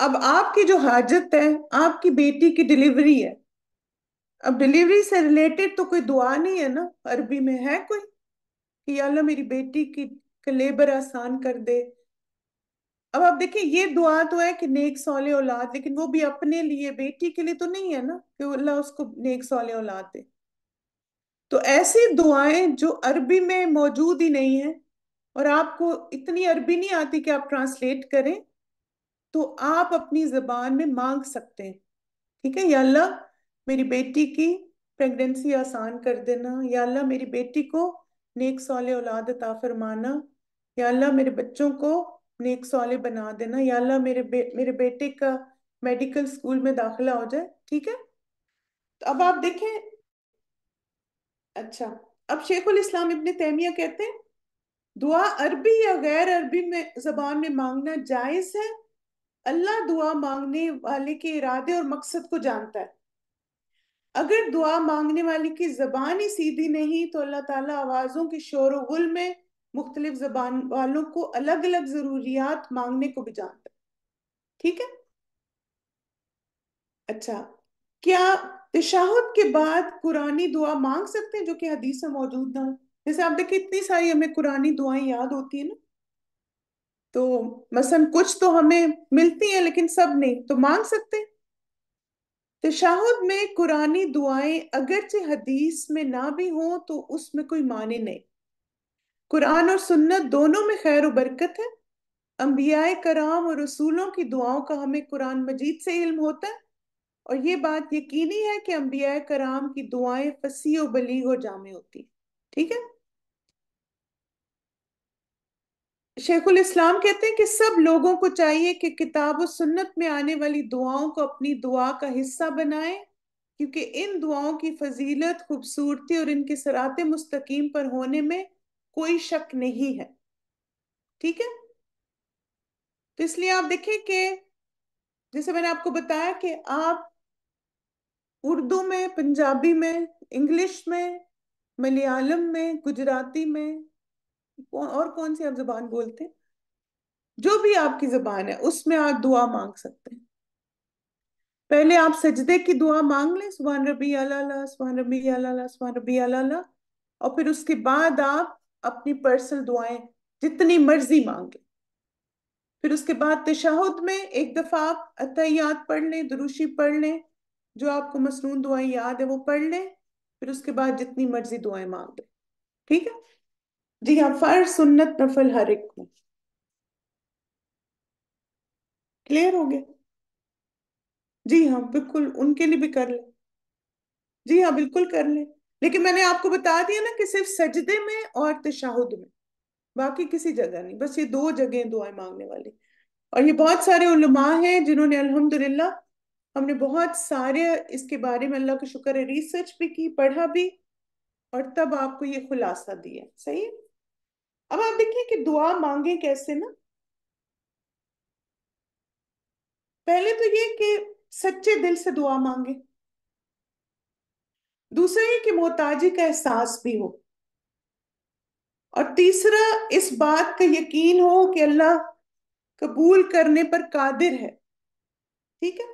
अब आपकी जो हाजत है आपकी बेटी की डिलीवरी है अब डिलीवरी से रिलेटेड तो कोई दुआ नहीं है ना अरबी में है कोई कि अल्लाह मेरी बेटी की लेबर आसान कर दे अब आप देखिए ये दुआ तो है कि नेक सौले औलाद लेकिन वो भी अपने लिए बेटी के लिए तो नहीं है ना कि अल्लाह उसको नेक सौले औलाद दे तो ऐसी दुआएं जो अरबी में मौजूद ही नहीं है और आपको इतनी अरबी नहीं आती कि आप ट्रांसलेट करें तो आप अपनी जबान में मांग सकते हैं ठीक है या अल्लाह मेरी बेटी की प्रेगनेंसी आसान कर देना या अल्लाह मेरी बेटी को नेक सौले औलाद अता फरमाना या अल्लाह मेरे बच्चों को नेक सौले बना देना या अल्लाह मेरे बे, मेरे बेटे का मेडिकल स्कूल में दाखिला हो जाए ठीक है तो अब आप देखें अच्छा अब शेखुल इस्लाम इबन तैमिया कहते हैं दुआ अरबी या गैर अरबी में जबान में मांगना जायज है अल्लाह दुआ मांगने वाले के इरादे और मकसद को जानता है अगर दुआ मांगने वाले की जबान ही सीधी नहीं तो अल्लाह ताला आवाज़ों के शोर गुल में मुख्तलिफ जबान वालों को अलग अलग ज़रूरियात मांगने को भी जानता है ठीक है अच्छा क्या तशाहुद के बाद कुरानी दुआ मांग सकते हैं जो कि हदीस में मौजूद ना हो जैसे आप देखिए इतनी सारी हमें कुरानी दुआएं याद होती है ना तो मसलन कुछ तो हमें मिलती है लेकिन सब नहीं तो मांग सकते हैं तशाहुद तो में कुरानी दुआएं अगरचे हदीस में ना भी हों तो उसमें कोई माने नहीं कुरान और सुन्नत दोनों में खैर बरकत है अम्बियाए कराम और रसूलों की दुआओं का हमें कुरान मजीद से इल्म होता है और ये बात यकीनी है कि अम्बिया कराम की दुआएं फसी और बलीग और जामे होती ठीक है शेखुल इस्लाम कहते हैं कि सब लोगों को चाहिए कि किताब और सुन्नत में आने वाली दुआओं को अपनी दुआ का हिस्सा बनाएं क्योंकि इन दुआओं की फजीलत खूबसूरती और इनके सरात मुस्तकीम पर होने में कोई शक नहीं है ठीक है तो इसलिए आप देखें कि जैसे मैंने आपको बताया कि आप उर्दू में पंजाबी में इंग्लिश में मलयालम में गुजराती में और कौन सी आप जबान बोलते हैं जो भी आपकी जबान है उसमें आप दुआ मांग सकते हैं पहले आप सजदे की दुआ मांग लें सुबह रबी अला सुबह रबी अला सुबहान रबी अला और फिर उसके बाद आप अपनी पर्सनल दुआएं जितनी मर्जी मांगे फिर उसके बाद तशाहुद में एक दफ़ा आप अतयात पढ़ लें दुरुशी पढ़ लें जो आपको मसनून दुआएं याद है वो पढ़ लें फिर उसके बाद जितनी मर्जी दुआएं मांग लें ठीक है जी हाँ फर्ज सुन्नत नफल हर एक को क्लियर हो गया जी हाँ बिल्कुल उनके लिए भी कर ले जी हाँ बिल्कुल कर ले लेकिन मैंने आपको बता दिया ना कि सिर्फ सजदे में और तशाहुद में बाकी किसी जगह नहीं बस ये दो जगह दुआएं मांगने वाली और ये बहुत सारे उलमा हैं जिन्होंने अल्हम्दुलिल्लाह हमने बहुत सारे इसके बारे में अल्लाह का शुक्र है रिसर्च भी की पढ़ा भी और तब आपको ये खुलासा दिया सही है अब आप देखिए कि दुआ मांगे कैसे ना पहले तो ये कि सच्चे दिल से दुआ मांगे दूसरा ये कि मोहताजी का एहसास भी हो और तीसरा इस बात का यकीन हो कि अल्लाह कबूल करने पर कादिर है ठीक है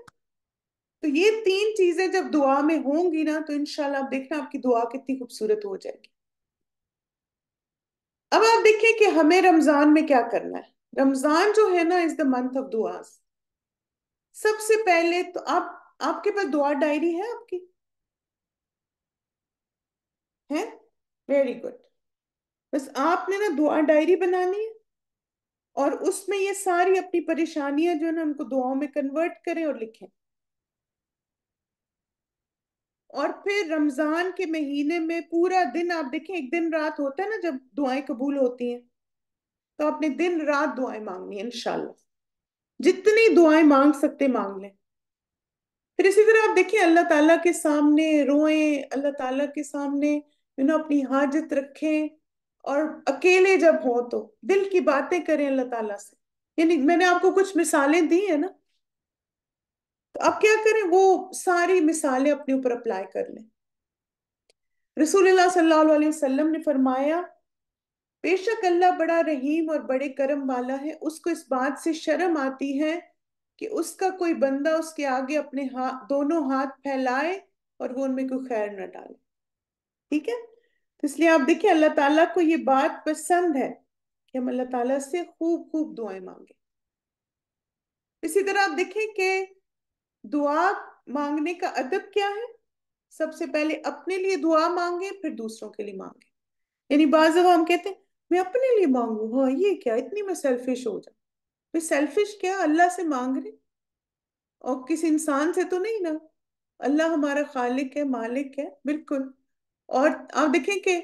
तो ये तीन चीजें जब दुआ में होंगी ना तो इनशाला आप देखना आपकी दुआ कितनी खूबसूरत हो जाएगी अब आप देखिए कि हमें रमजान में क्या करना है रमजान जो है ना इज द मंथ ऑफ दुआस सबसे पहले तो आप आपके पास दुआ डायरी है आपकी है वेरी गुड बस आपने ना दुआ डायरी बनानी है और उसमें ये सारी अपनी परेशानियां जो है ना उनको दुआओं में कन्वर्ट करें और लिखें और फिर रमजान के महीने में पूरा दिन आप देखें एक दिन रात होता है ना जब दुआएं कबूल होती हैं तो आपने दिन रात दुआएं मांगनी है इनशाला जितनी दुआएं मांग सकते मांग लें फिर इसी तरह आप देखिए अल्लाह ताला के सामने रोएं अल्लाह ताला के सामने यू अपनी हाजत रखें और अकेले जब हो तो दिल की बातें करें अल्लाह ताला से यानी मैंने आपको कुछ मिसालें दी है ना तो अब क्या करें वो सारी मिसालें अपने ऊपर अप्लाई कर लें रसूल ने फरमाया बेशक अल्लाह बड़ा रहीम और बड़े करम वाला है उसको इस बात से शर्म आती है कि उसका कोई बंदा उसके आगे अपने हाथ दोनों हाथ फैलाए और वो उनमें कोई खैर न डाले ठीक है तो इसलिए आप देखिए अल्लाह ताला को ये बात पसंद है कि हम अल्लाह ताला से खूब खूब दुआएं मांगे इसी तरह आप देखें कि दुआ मांगने का अदब क्या है सबसे पहले अपने लिए दुआ मांगे फिर दूसरों के लिए मांगे यानी बाज हम कहते हैं मैं अपने लिए मांगू हाँ ये क्या इतनी मैं सेल्फिश हो जाऊ मैं सेल्फिश क्या अल्लाह से मांग रहे और किसी इंसान से तो नहीं ना अल्लाह हमारा खालिक है मालिक है बिल्कुल और आप देखें कि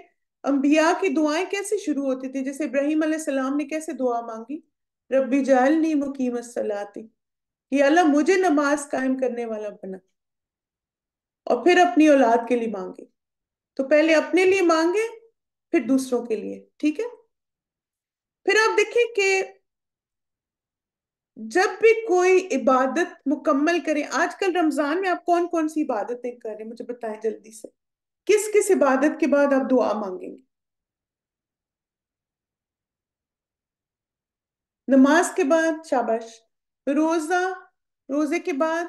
अम्बिया की दुआएं कैसे शुरू होती थी जैसे इब्राहिम सलाम ने कैसे दुआ मांगी रबी जाल नी मुकीम सलाती ये अल्लाह मुझे नमाज कायम करने वाला बना और फिर अपनी औलाद के लिए मांगे तो पहले अपने लिए मांगे फिर दूसरों के लिए ठीक है फिर आप देखें कि जब भी कोई इबादत मुकम्मल करें आजकल रमजान में आप कौन कौन सी इबादतें कर रहे हैं मुझे बताएं जल्दी से किस किस इबादत के बाद आप दुआ मांगेंगे नमाज के बाद शाबाश रोजा रोजे के बाद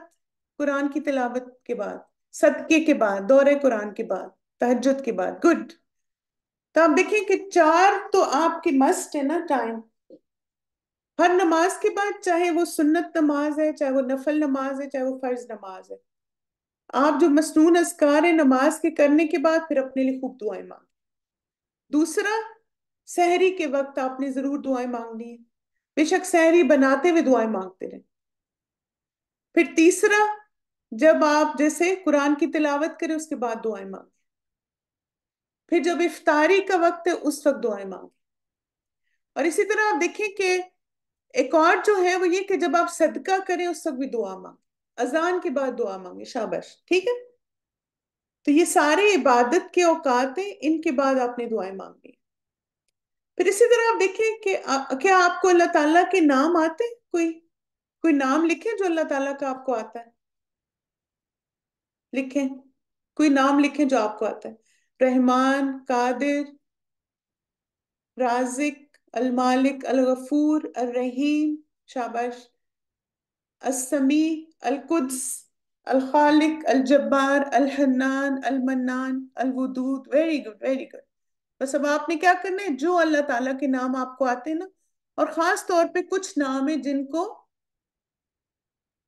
कुरान की तिलावत के बाद सदके के बाद दौरे कुरान के बाद तहजद के बाद गुड तो आप देखें कि चार तो आपके मस्ट है ना टाइम हर नमाज के बाद चाहे वो सुन्नत नमाज है चाहे वो नफल नमाज है चाहे वो फर्ज नमाज है आप जो मसनून असकार है नमाज के करने के बाद फिर अपने लिए खूब दुआएं मांग दूसरा सहरी के वक्त आपने जरूर दुआएं मांगनी है बेशक सहरी बनाते हुए दुआएं मांगते रहे फिर तीसरा जब आप जैसे कुरान की तिलावत करें उसके बाद दुआएं मांगे फिर जब इफ्तारी का वक्त है उस वक्त दुआएं मांगे और इसी तरह आप देखें कि एक और जो है वो ये कि जब आप सदका करें उस वक्त भी दुआ मांगे अजान के बाद दुआ मांगे शाबाश ठीक है तो ये सारे इबादत के औकात हैं इनके बाद आपने दुआएं मांगनी फिर इसी तरह आप देखें कि क्या आपको अल्लाह ताला के नाम आते कोई कोई नाम लिखे जो अल्लाह ताला का आपको आता है लिखे कोई नाम लिखे जो आपको आता है रहमान कादिर राजिक गफूर अल रहीम शाबाश असमी अल अलखालिक अलजब्बार अलहन्नान अलमन्नान वदूद वेरी गुड वेरी गुड बस अब आपने क्या करना है जो अल्लाह ताला के नाम आपको आते हैं ना और ख़ास तौर पे कुछ नाम है जिनको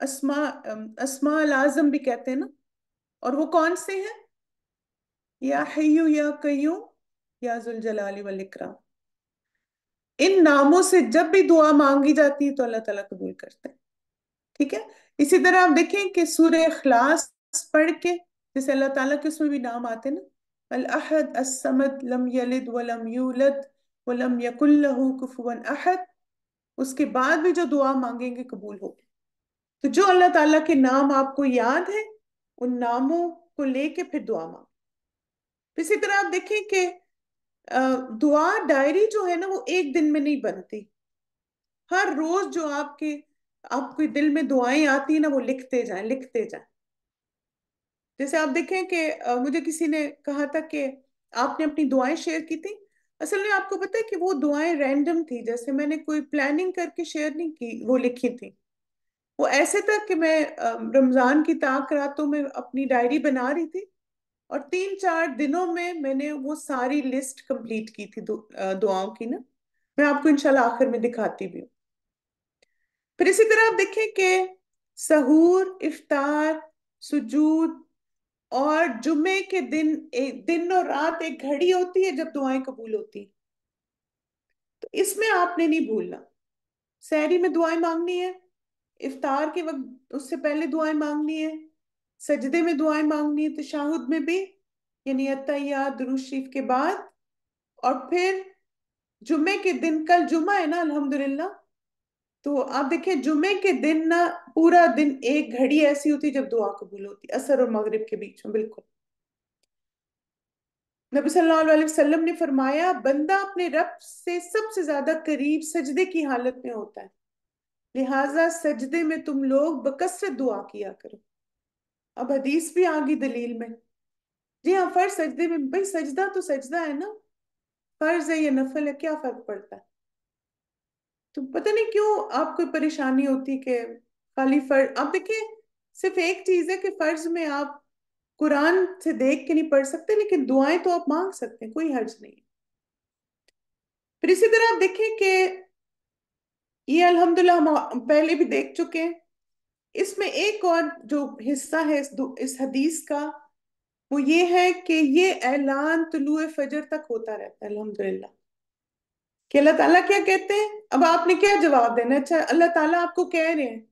असमा असमा लाजम भी कहते हैं ना और वो कौन से हैं या हयू या कयू या जुलजलाली वलिक्राम इन नामों से जब भी दुआ मांगी जाती है तो अल्लाह ताला कबूल करते हैं ठीक है इसी तरह आप देखें कि सूर्य अखलास पढ़ के जैसे अल्लाह ताला के उसमें भी नाम आते हैं ना अल अहद असमद लम यलिद वलम यूलद वलम यकुल्लहू कुफुवन अहद उसके बाद भी जो दुआ मांगेंगे कबूल होगी तो जो अल्लाह ताला के नाम आपको याद है उन नामों को लेके फिर दुआ मांग तो इसी तरह आप देखें कि दुआ डायरी जो है ना वो एक दिन में नहीं बनती हर रोज जो आपके आपके दिल में दुआएं आती है ना वो लिखते जाए लिखते जाए जैसे आप देखें कि मुझे किसी ने कहा था कि आपने अपनी दुआएं शेयर की थी असल में आपको पता है कि वो दुआएं रैंडम थी जैसे मैंने कोई प्लानिंग करके शेयर नहीं की वो लिखी थी वो ऐसे तक कि मैं रमज़ान की ताक रातों में अपनी डायरी बना रही थी और तीन चार दिनों में मैंने वो सारी लिस्ट कंप्लीट की थी दुआओं की ना मैं आपको इंशाल्लाह आखिर में दिखाती भी हूँ फिर इसी तरह आप देखें कि सहूर इफ्तार सुजूद और जुमे के दिन एक दिन और रात एक घड़ी होती है जब दुआएं कबूल होती तो इसमें आपने नहीं भूलना सहरी में दुआएं मांगनी है इफ्तार के वक्त उससे पहले दुआएं मांगनी है सजदे में दुआएं मांगनी है तशाहुद में भी यानी अतया दरूज शरीफ के बाद और फिर जुमे के दिन कल जुमा है ना अल्हम्दुलिल्लाह तो आप देखिए जुमे के दिन ना पूरा दिन एक घड़ी ऐसी होती जब दुआ कबूल होती असर और मगरिब के बीच में बिल्कुल नबी सल्लल्लाहु अलैहि वसल्लम ने फरमाया बंदा अपने रब से सबसे ज्यादा करीब सजदे की हालत में होता है लिहाजा सजदे में तुम लोग बकसरत दुआ किया करो अब हदीस भी आ गई दलील में जी हाँ फर्ज सजदे में भाई सजदा तो सजदा है ना फर्ज है या नफल है क्या फर्क पड़ता है तो पता नहीं क्यों आपको परेशानी होती कि खाली फर्ज आप देखिए सिर्फ एक चीज है कि फर्ज में आप कुरान से देख के नहीं पढ़ सकते लेकिन दुआएं तो आप मांग सकते हैं कोई हर्ज नहीं फिर इसी तरह आप देखें कि ये अल्हम्दुलिल्लाह हम पहले भी देख चुके हैं इसमें एक और जो हिस्सा है इस, इस हदीस का वो ये है कि ये ऐलान तुलु फजर तक होता रहता है अलहमदुल्ला कि अल्लाह ताला क्या कहते हैं अब आपने क्या जवाब देना अच्छा अल्लाह ताला आपको कह रहे हैं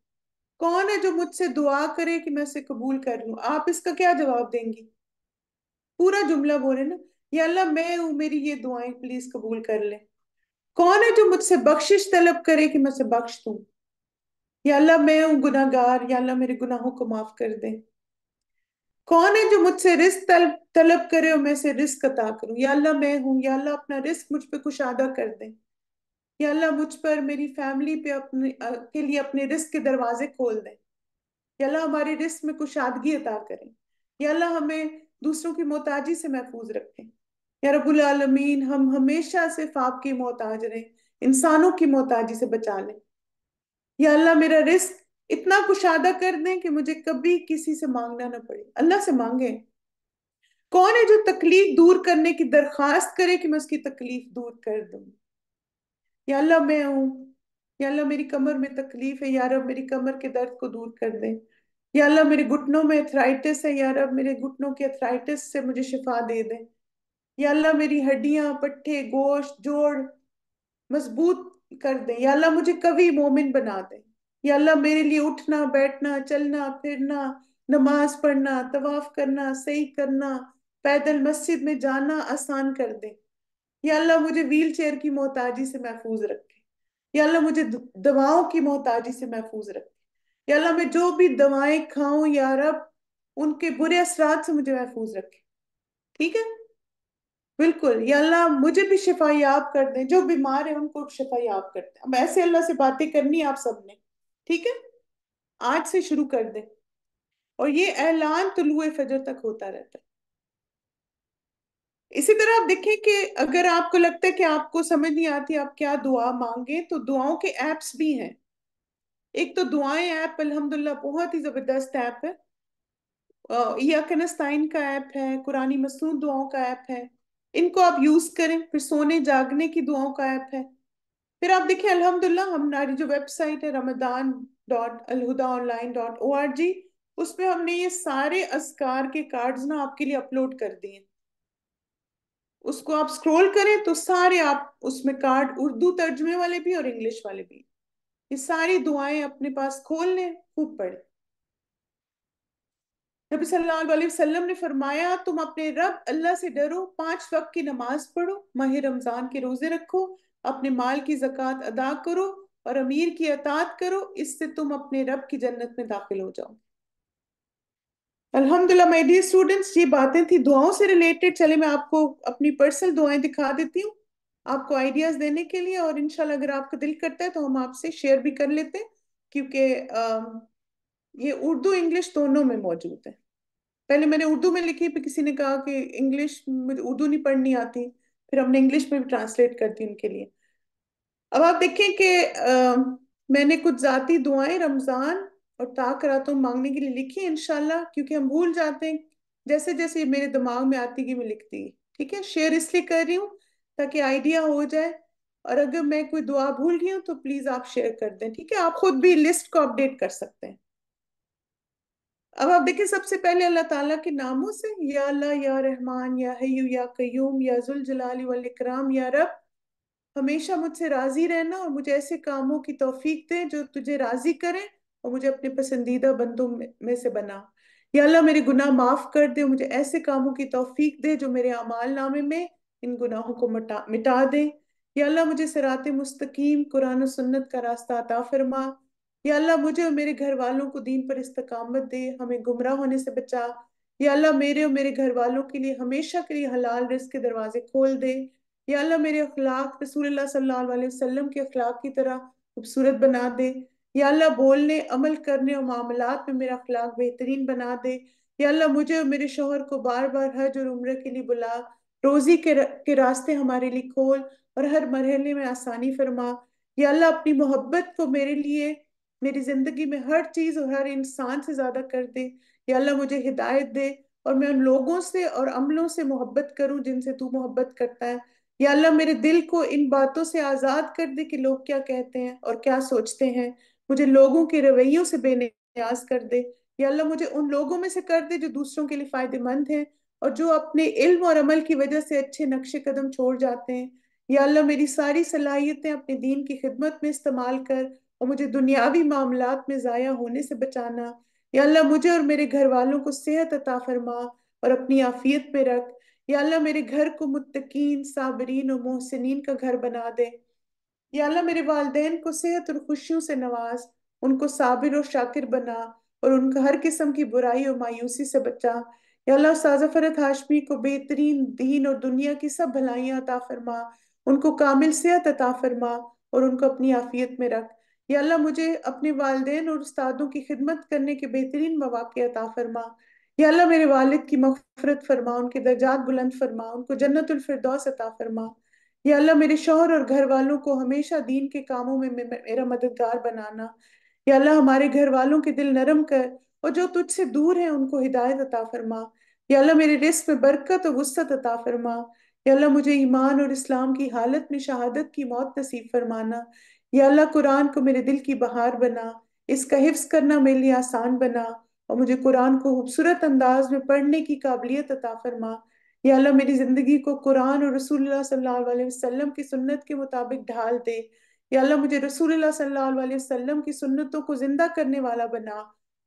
कौन है जो मुझसे दुआ करे कि मैं उसे कबूल कर लूँ आप इसका क्या जवाब देंगी पूरा जुमला बोले ना ये अल्लाह मैं हूँ मेरी ये दुआएं प्लीज कबूल कर ले कौन है जो मुझसे बख्शिश तलब करे कि मैं उसे बख्श दू या अल्लाह मैं हूं गुनागार या अल्लाह मेरे गुनाहों को माफ कर दे कौन है जो मुझसे रिस्क तलब तलब करे और मैं से रिस्क अता करूं या अल्लाह मैं हूं या अल्लाह अपना रिस्क मुझ पर कुशादा कर दे या अल्लाह मुझ पर मेरी फैमिली पे अपने के लिए अपने रिस्क के दरवाजे खोल दें या अल्लाह हमारे रिस्क में कुशादगी अता करें या अल्लाह हमें दूसरों की मोहताजी से महफूज रखें या रबुल आलमीन हम हमेशा सिर्फ आपकी मोहताज रहे इंसानों की मोहताजी से बचा लें या अल्लाह मेरा रिस्क इतना कुशादा कर दें कि मुझे कभी किसी से मांगना ना पड़े अल्लाह से मांगे कौन है जो तकलीफ दूर करने की दरखास्त करे कि मैं उसकी तकलीफ दूर कर दू या अल्लाह मैं हूं या अल्लाह मेरी कमर में तकलीफ है यार अब मेरी कमर के दर्द को दूर कर दे या अल्लाह मेरे घुटनों में एथराइटिस है यार अब मेरे घुटनों की एथराइटिस से मुझे शिफा दे दें या अल्लाह मेरी हड्डियां पट्टे गोश्त जोड़ मजबूत कर दे या अल्लाह मुझे कवि मोमिन बना दे या अल्लाह मेरे लिए उठना बैठना चलना फिरना नमाज पढ़ना तवाफ करना सही करना पैदल मस्जिद में जाना आसान कर दे या अल्लाह मुझे व्हील चेयर की मोहताजी से महफूज रखे या अल्लाह मुझे दवाओं की मोहताजी से महफूज रखे या अल्लाह मैं जो भी दवाएं खाऊं या रब उनके बुरे असरात से मुझे महफूज रखे ठीक है बिल्कुल ये अल्लाह मुझे भी शिफा याब कर दें जो बीमार है उनको शिफा याब कर दें अब ऐसे अल्लाह से बातें करनी आप सबने ठीक है आज से शुरू कर दें और ये ऐलान तुलुए फजर तक होता रहता है इसी तरह आप देखें कि अगर आपको लगता है कि आपको समझ नहीं आती आप क्या दुआ मांगे तो दुआओं के ऐप्स भी हैं एक तो दुआएं ऐप अल्हम्दुलिल्लाह बहुत ही ज़बरदस्त ऐप है या का ऐप है कुरानी मसूद दुआओं का ऐप है इनको आप यूज करें फिर सोने जागने की दुआओं का ऐप है फिर आप देखें अलहमदुल्ला हमारी जो वेबसाइट है Ramadan dot Alhuda online dot O R G उसमें हमने ये सारे असकार के कार्ड्स ना आपके लिए अपलोड कर दिए उसको आप स्क्रॉल करें तो सारे आप उसमें कार्ड उर्दू तर्जमे वाले भी और इंग्लिश वाले भी ये सारी दुआएं अपने पास खोल लें खूब पढ़ें नबी सल्लल्लाहु अलैहि वसल्लम ने फरमाया तुम अपने रब अल्लाह से डरो पांच वक्त की नमाज पढ़ो माह रमज़ान के रोज़े रखो अपने माल की जक़ात अदा करो और अमीर की अतात करो इससे तुम अपने रब की जन्नत में दाखिल हो जाओ अल्हम्दुलिल्लाह माय डियर स्टूडेंट्स ये बातें थी दुआओं से रिलेटेड चले मैं आपको अपनी पर्सनल दुआएं दिखा देती हूँ आपको आइडियाज देने के लिए और इंशाल्लाह अगर आपका दिल करता है तो हम आपसे शेयर भी कर लेते हैं क्योंकि ये उर्दू इंग्लिश दोनों में मौजूद है पहले मैंने उर्दू में लिखी फिर किसी ने कहा कि इंग्लिश उर्दू नहीं पढ़नी आती फिर हमने इंग्लिश में भी ट्रांसलेट कर दी उनके लिए अब आप देखें कि मैंने कुछ ज़ाती दुआएं रमज़ान और ताक रातों मांगने के लिए लिखी इनशाला क्योंकि हम भूल जाते हैं जैसे जैसे ये मेरे दिमाग में आती कि मैं लिखती ठीक है शेयर इसलिए कर रही हूँ ताकि आइडिया हो जाए और अगर मैं कोई दुआ भूल गई हूँ तो प्लीज़ आप शेयर कर दें ठीक है आप खुद भी लिस्ट को अपडेट कर सकते हैं अब आप देखिए सबसे पहले अल्लाह ताला के नामों से या अल्लाह या रहमान या हयू या कयूम या जुल जलाली इकराम या रब हमेशा मुझसे राजी रहना और मुझे ऐसे कामों की तोफीक दे जो तुझे राजी करें और मुझे अपने पसंदीदा बंदों में से बना या अल्लाह मेरे गुनाह माफ कर दे मुझे ऐसे कामों की तोफीक दे जो मेरे अमाल नामे में इन गुनाहों को मिटा मिटा दे या अल्लाह मुझे सरात मुस्तकीम कुरान सुन्नत का रास्ता अता फरमा या अल्लाह मुझे और मेरे घर वालों को दीन पर इस्तकामत दे हमें गुमराह होने से बचा या अल्लाह मेरे और मेरे घर वालों के लिए हमेशा के लिए हलाल रिस्क के दरवाजे खोल दे या अल्लाह मेरे अखलाक रसूल सल्लल्लाहु अलैहि वसल्लम के अखलाक की तरह खूबसूरत बना दे या अल्लाह बोलने अमल करने और मामलात में मेरा अखलाक बेहतरीन बना दे या अल्लाह मुझे और मेरे शोहर को बार बार हज और उम्र के लिए बुला रोज़ी के, के रास्ते हमारे लिए खोल और हर मरहले में आसानी फरमा या अल्लाह अपनी मोहब्बत को मेरे लिए मेरी ज़िंदगी में हर चीज़ और हर इंसान से ज़्यादा कर दे या अल्लाह मुझे हिदायत दे और मैं उन लोगों से और अमलों से मोहब्बत करूं जिनसे तू मोहब्बत करता है या अल्लाह मेरे दिल को इन बातों से आज़ाद कर दे कि लोग क्या कहते हैं और क्या सोचते हैं मुझे लोगों के रवैयों से बेनियाज कर दे या अल्लाह मुझे उन लोगों में से कर दे जो दूसरों के लिए फ़ायदेमंद हैं और जो अपने इल्म और अमल की वजह से अच्छे नक्शे कदम छोड़ जाते हैं या अल्लाह मेरी सारी सलाहियतें अपने दीन की खिदमत में इस्तेमाल कर और मुझे दुनियावी मामला में ज़ाया होने से बचाना या अल्लाह मुझे और मेरे घर वालों को सेहत अता फरमा और अपनी आफियत पे रख या अल्लाह मेरे घर को मुतकीन साबरीन और मोहसिन का घर बना दे या अल्लाह मेरे वाले को सेहत और खुशियों से नवाज उनको साबिर और शाकिर बना और उनका हर किस्म की बुराई और मायूसी से बचा या अल्लाह साजफरत हाशमी को बेहतरीन दीन और दुनिया की सब भलाइयाँ अता फरमा उनको कामिल सेहत अता फरमा और उनको अपनी आफियत में रख या अल्लाह मुझे अपने वालदेन और उस्तादों की खिदमत करने के बेहतरीन मौाक़ अता फरमा या अल्लाह मेरे वालिद की मफरत फरमा उनके दर्जात बुलंद फरमा उनको जन्नतफरदौस अता फरमा या अल्लाह मेरे शोहर और घर वालों को हमेशा दीन के कामों में मेरा मददगार बनाना या अल्लाह हमारे घर वालों के दिल नरम कर और जो तुझसे दूर हैं उनको हिदायत अता फरमा या अल्लाह मेरे रिस्क में बरकत और वसत अता फरमा या अल्लाह मुझे ईमान और इस्लाम की हालत में शहादत की मौत नसीब फरमाना या अल्लाह कुरान को मेरे दिल की बहार बना इसका हिफ्स करना मेरे लिए आसान बना और मुझे कुरान को खूबसूरत अंदाज में पढ़ने की काबिलियत अता फरमा या अल्लाह मेरी ज़िंदगी को कुरान और रसूल सल्लल्लाहु की सुन्नत के मुताबिक ढाल दे या अल्लाह मुझे रसूल सल्लल्लाहु की सुन्नतों को ज़िंदा करने वाला बना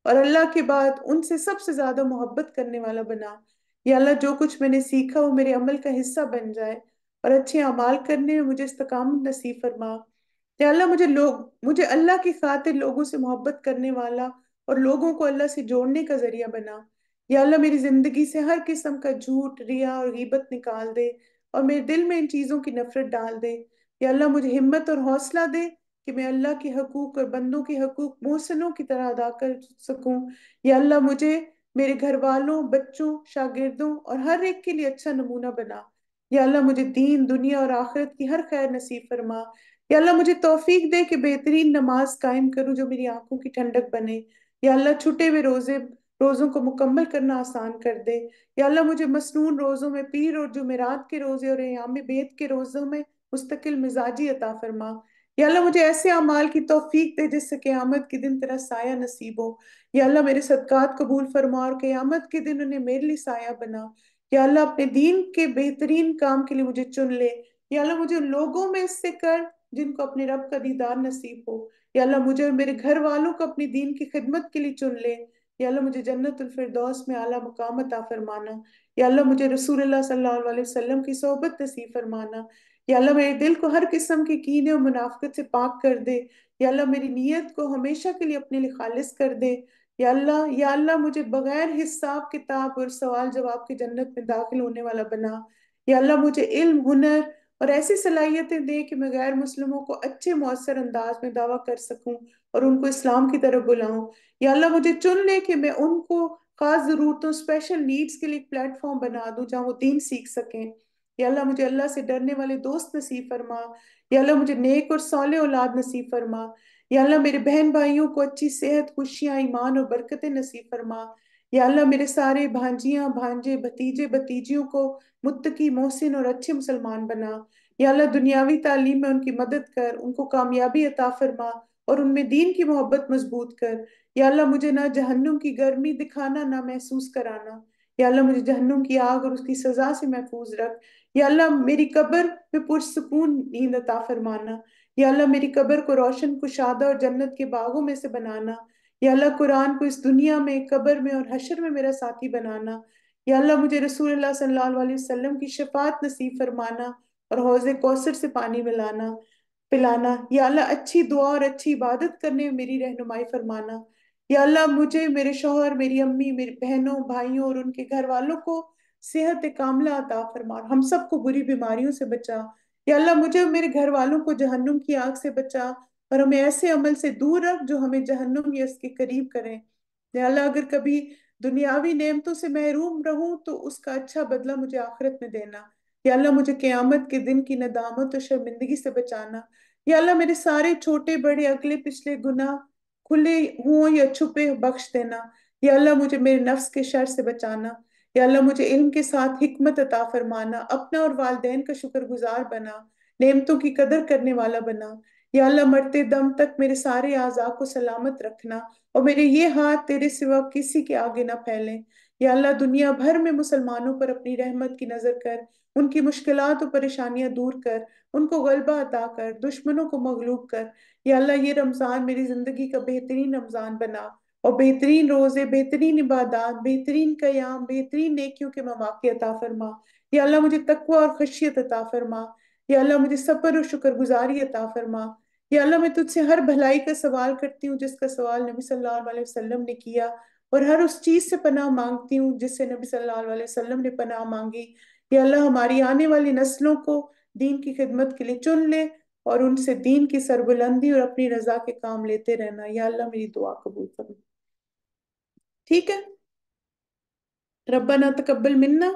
और अल्लाह के बाद उनसे सबसे ज़्यादा मोहब्बत करने वाला बना या अल्लाह जो कुछ मैंने सीखा वो मेरे अमल का हिस्सा बन जाए और अच्छे अमाल करने में मुझे इस्तकाम नसीब फरमा अल्लाह मुझे लोग मुझे अल्लाह की खातिर लोगों से मोहब्बत करने वाला और लोगों को अल्लाह से जोड़ने का जरिया बना या अल्लाह मेरी जिंदगी से हर किस्म का झूठ रिया और गीबत निकाल दे और मेरे दिल में इन चीज़ों की नफरत डाल दे या अल्लाह मुझे हिम्मत और हौसला दे कि मैं अल्लाह के हकूक और बंदों के हकूक मोहसनों की तरह अदा कर सकूं या अल्लाह मुझे मेरे घर वालों बच्चों शागिर्दों और हर एक के लिए अच्छा नमूना बना या अल्लाह मुझे दीन दुनिया और आखिरत की हर खैर नसीब फरमा या अल्लाह मुझे तोफीक दे कि बेहतरीन नमाज कायम करूँ जो मेरी आंखों की ठंडक बने या अल्लाह छुटे हुए रोज़े रोज़ों को मुकम्मल करना आसान कर दे या अल्लाह मुझे मसनून रोज़ों में पीर और जुमेरात के रोज़े और याम बेद के रोज़ों में मुस्तकिल मिजाजी अता फरमा या अल्लाह मुझे ऐसे अमाल की तोफीक दे जिससे क़्यामत के दिन तेरा साया नसीब हो या अल्लाह मेरे सदक़ात कबूल फरमा और क़्यामत के दिन उन्हें मेरे लिए साया बना या अल्लाह अपने दीन के बेहतरीन काम के लिए मुझे चुन ले या अल्लाह मुझे लोगों में इससे कर जिनको अपने रब का दीदार नसीब हो या अल्लाह मुझे और मेरे घर वालों को अपनी दीन की खिदमत के लिए चुन ले या अल्लाह मुझे जन्नतफरदौस में आला मकाम अता फरमाना या अल्लाह मुझे रसूल सल्लल्लाहु अलैहि वसल्लम की सोहबत नसीब फरमाना या अल्लाह मेरे दिल को हर किस्म के कीने और मुनाफत से पाक कर दे या अल्लाह मेरी नीयत को हमेशा के लिए अपने लिए खालिज कर दे या अल्लाह या अल्लाह मुझे बगैर हिसाब किताब और सवाल जवाब के जन्नत में दाखिल होने वाला बना या अल्लाह मुझे इल्म हुनर और ऐसी सलाहियतें दें कि मैं गैर मुस्लिमों को अच्छे मौसर अंदाज में दावा कर सकूं और उनको इस्लाम की तरफ बुलाऊं या अल्लाह मुझे चुन ले कि मैं उनको खास ज़रूरतों स्पेशल नीड्स के लिए एक प्लेटफॉर्म बना दूं जहां वो दीन सीख सकें या अल्लाह मुझे अल्लाह से डरने वाले दोस्त नसीब फरमा या अल्लाह मुझे नेक और सौले औलाद नसीब फरमा या अल्लाह मेरे बहन भाइयों को अच्छी सेहत खुशियाँ ईमान और बरकतें नसीब फरमा या अल्लाह मेरे सारे भांजियां भांजे भतीजे भतीजियों को मुत्तकी मोहसिन और अच्छे मुसलमान बना या अल्लाह दुनियावी तालीम में उनकी मदद कर उनको कामयाबी अता फरमा और उनमें दीन की मोहब्बत मजबूत कर या अल्लाह मुझे ना जहन्नुम की गर्मी दिखाना ना महसूस कराना या अल्लाह मुझे जहन्नुम की आग और उसकी सजा से महफूज रख या अल्लाह मेरी कब्र में पुरसकून नींद अता फरमाना या अल्लाह मेरी कब्र को रोशन कुशादा और जन्नत के बागों में से बनाना या अल्लाह कुरान को इस दुनिया में कब्र में और हशर में मेरा साथी बनाना या अल्लाह मुझे रसूल सल्लाम की शफात नसीब फरमाना और हौज कौसर से पानी मिलाना पिलाना या अल्लाह अच्छी दुआ और अच्छी इबादत करने में मेरी रहनुमाई फरमाना या अल्लाह मुझे मेरे शोहर मेरी अम्मी मेरी बहनों भाइयों और उनके घर वालों को सेहत कामला अता फरमा हम सबको बुरी बीमारियों से बचा या अल्लाह मुझे मेरे घर वालों को जहन्नुम की आग से बचा और हमें ऐसे अमल से दूर रख जो हमें जहन्नुम या उसके करीब करें अल्लाह अगर कभी दुनियावी नेमतों से महरूम रहूं तो उसका अच्छा बदला मुझे आखिरत में देना या अल्लाह मुझे क़यामत के दिन की नदामत और शर्मिंदगी से बचाना या अल्लाह मेरे सारे छोटे बड़े अगले पिछले गुना खुले हों या छुपे बख्श देना या अल्लाह मुझे मेरे नफ्स के शर से बचाना या अल्लाह मुझे इल्म के साथ हिकमत अता फरमाना अपना और वालदेन का शुक्रगुजार बना नेमतों की कदर करने वाला बना या अल्लाह मरते दम तक मेरे सारे आज़ा को सलामत रखना और मेरे ये हाथ तेरे सिवा किसी के आगे ना फैलें या अल्लाह दुनिया भर में मुसलमानों पर अपनी रहमत की नज़र कर उनकी मुश्किल और परेशानियां दूर कर उनको गलबा अता कर दुश्मनों को मगलूब कर या अल्लाह ये रमज़ान मेरी ज़िंदगी का बेहतरीन रमज़ान बना और बेहतरीन रोज़े बेहतरीन इबादत बेहतरीन कयाम बेहतरीन नेकियों के मवाक़ अता फरमा या अल्लाह मुझे तकवा और खशियत अता फरमा या अल्लाह मुझे सबर और गुजारी अता फरमा या अल्लाह मैं तुझसे हर भलाई का सवाल करती हूँ जिसका सवाल नबी सल्लल्लाहु अलैहि वसल्लम ने किया और हर उस चीज़ से पनाह मांगती हूँ जिससे नबी सल्लल्लाहु अलैहि वसल्लम ने पनाह मांगी ये अल्लाह हमारी आने वाली नस्लों को दीन की खिदमत के लिए चुन ले और उनसे दीन की सरबुलंदी और अपनी रजा के काम लेते रहना या अल्लाह मेरी दुआ कबूल करना ठीक है रब्बा ना तकबल मिन्ना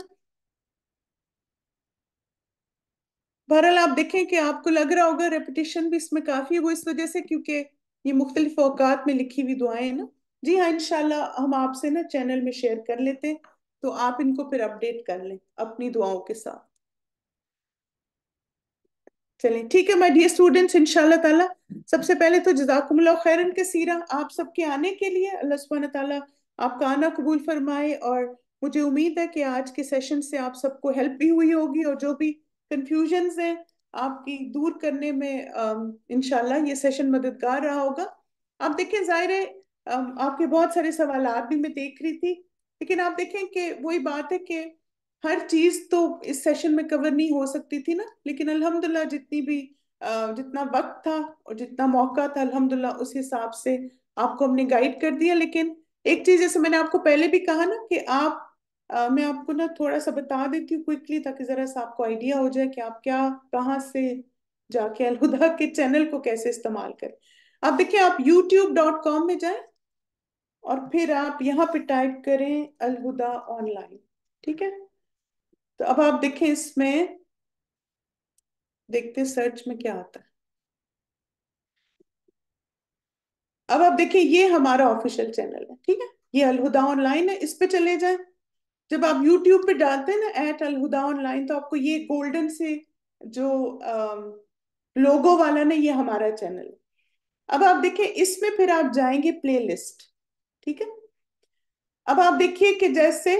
बहरहाल आप देखें कि आपको लग रहा होगा रेपिटेशन भी इसमें काफ़ी है वो इस वजह से क्योंकि ये मुख्तलिफ अवकात में लिखी हुई दुआएं हैं ना जी हाँ इनशाला हम आपसे ना चैनल में शेयर कर लेते हैं तो आप इनको फिर अपडेट कर लें अपनी दुआओं के साथ चलें ठीक है माई डियर स्टूडेंट्स इनशाला ताला सबसे पहले तो जजाकुमला खैरन के सीरा आप सबके आने के लिए अल्लाह सुबहाना ताला आपका आना कबूल फरमाए और मुझे उम्मीद है कि आज के सेशन से आप सबको हेल्प भी हुई होगी और जो भी कंफ्यूजन हैं आपकी दूर करने में इनशाला ये सेशन मददगार रहा होगा आप देखें जाहिर है आपके बहुत सारे सवाल भी मैं देख रही थी लेकिन आप देखें कि वही बात है कि हर चीज तो इस सेशन में कवर नहीं हो सकती थी ना लेकिन अल्हम्दुलिल्लाह जितनी भी जितना वक्त था और जितना मौका था अल्हम्दुलिल्लाह उस हिसाब से आपको हमने गाइड कर दिया लेकिन एक चीज जैसे मैंने आपको पहले भी कहा ना कि आप मैं आपको ना थोड़ा सा बता देती हूँ क्विकली ताकि ज़रा सा आपको आइडिया हो जाए कि आप क्या कहाँ से जाके अलहुदा के चैनल को कैसे इस्तेमाल करें आप देखिए आप youtube.com में जाएं और फिर आप यहाँ पे टाइप करें अलहुदा ऑनलाइन ठीक है तो अब आप देखें इसमें देखते सर्च में क्या आता है अब आप देखिए ये हमारा ऑफिशियल चैनल है ठीक है ये अलहुदा ऑनलाइन है इस पे चले जाए जब आप YouTube पे डालते हैं ना एट अलहुदा ऑनलाइन तो आपको ये गोल्डन से जो लोगो वाला ना ये हमारा चैनल है अब आप देखिए इसमें फिर आप जाएंगे प्लेलिस्ट ठीक है अब आप देखिए कि जैसे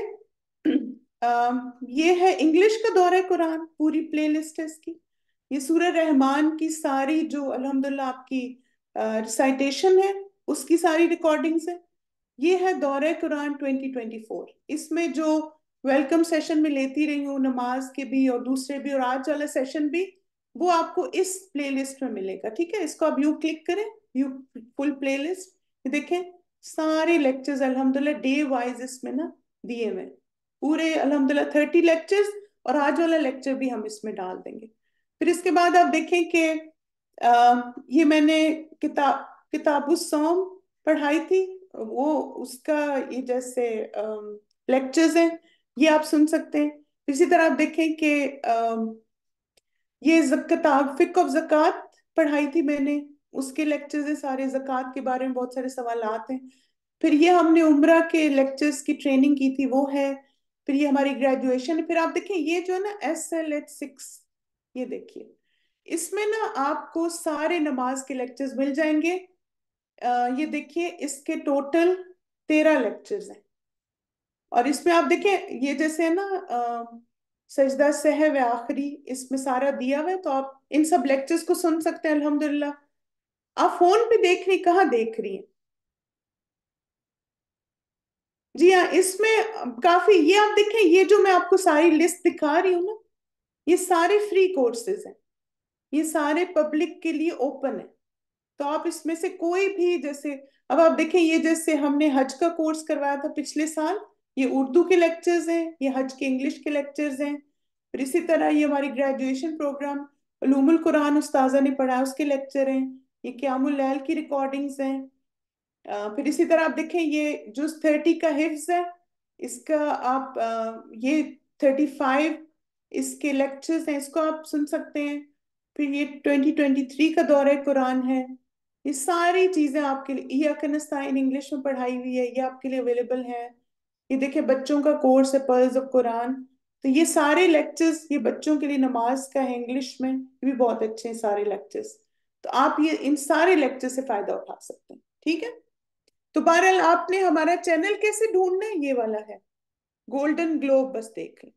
आ, [clears throat] ये है इंग्लिश का दौरा कुरान पूरी प्लेलिस्ट है इसकी ये सूर्य रहमान की सारी जो अलहमदुल्ला आपकी रिसाइटेशन है उसकी सारी रिकॉर्डिंग्स है ये है दौरे कुरान 2024 इसमें जो वेलकम सेशन में लेती रही हूँ नमाज के भी और दूसरे भी और आज वाला सेशन भी वो आपको इस प्लेलिस्ट में मिलेगा ठीक है इसको आप यू क्लिक करें यू फुल प्लेलिस्ट देखें सारे लेक्चर्स अल्हम्दुलिल्लाह डे वाइज इसमें ना दिए हुए पूरे अल्हम्दुलिल्लाह थर्टी लेक्चर्स और आज वाला लेक्चर भी हम इसमें डाल देंगे फिर इसके बाद आप देखें कि ये मैंने किताब किताब सॉन्ग पढ़ाई थी वो उसका ये जैसे लेक्चर्स हैं ये आप सुन सकते हैं इसी तरह आप देखें कि ये जकताब फिक ऑफ जक़ात पढ़ाई थी मैंने उसके लेक्चर्स हैं सारे जक़ात के बारे में बहुत सारे सवाल हैं फिर ये हमने उम्र के लेक्चर्स की ट्रेनिंग की थी वो है फिर ये हमारी ग्रेजुएशन फिर आप देखें ये जो है ना एस एल एच सिक्स ये देखिए इसमें ना आपको सारे नमाज के लेक्चर्स मिल जाएंगे ये देखिए इसके टोटल तेरह लेक्चर्स हैं और इसमें आप देखिए ये जैसे है ना सजदा सह व आखिरी इसमें सारा दिया हुआ है तो आप इन सब लेक्चर्स को सुन सकते हैं अल्हम्दुलिल्लाह आप फोन पे देख रही कहाँ देख रही हैं जी हाँ इसमें काफी ये आप देखें ये जो मैं आपको सारी लिस्ट दिखा रही हूँ ना ये सारे फ्री कोर्सेज हैं ये सारे पब्लिक के लिए ओपन है तो आप इसमें से कोई भी जैसे अब आप देखें ये जैसे हमने हज का कोर्स करवाया था पिछले साल ये उर्दू के लेक्चर्स हैं ये हज के इंग्लिश के लेक्चर्स हैं फिर इसी तरह ये हमारी ग्रेजुएशन प्रोग्राम अलूमुल कुरान उस्ताजा ने पढ़ा उसके लेक्चर हैं ये क्यामुल लैल की रिकॉर्डिंग्स हैं फिर इसी तरह आप देखें ये जो थर्टी का हिफ्स है इसका आप ये थर्टी फाइव इसके लेक्चर्स हैं इसको आप सुन सकते हैं फिर ये ट्वेंटी ट्वेंटी थ्री का दौरा कुरान है ये सारी चीजें आपके लिए ये अकनस्तान इंग्लिश में पढ़ाई हुई है ये आपके लिए अवेलेबल है ये देखिए बच्चों का कोर्स है पर्ल्स ऑफ कुरान तो ये सारे लेक्चर्स ये बच्चों के लिए नमाज का है इंग्लिश में ये भी बहुत अच्छे हैं सारे लेक्चर्स तो आप ये इन सारे लेक्चर से फायदा उठा सकते हैं ठीक है तो बहरहाल आपने हमारा चैनल कैसे ढूंढना है ये वाला है गोल्डन ग्लोब बस देख लें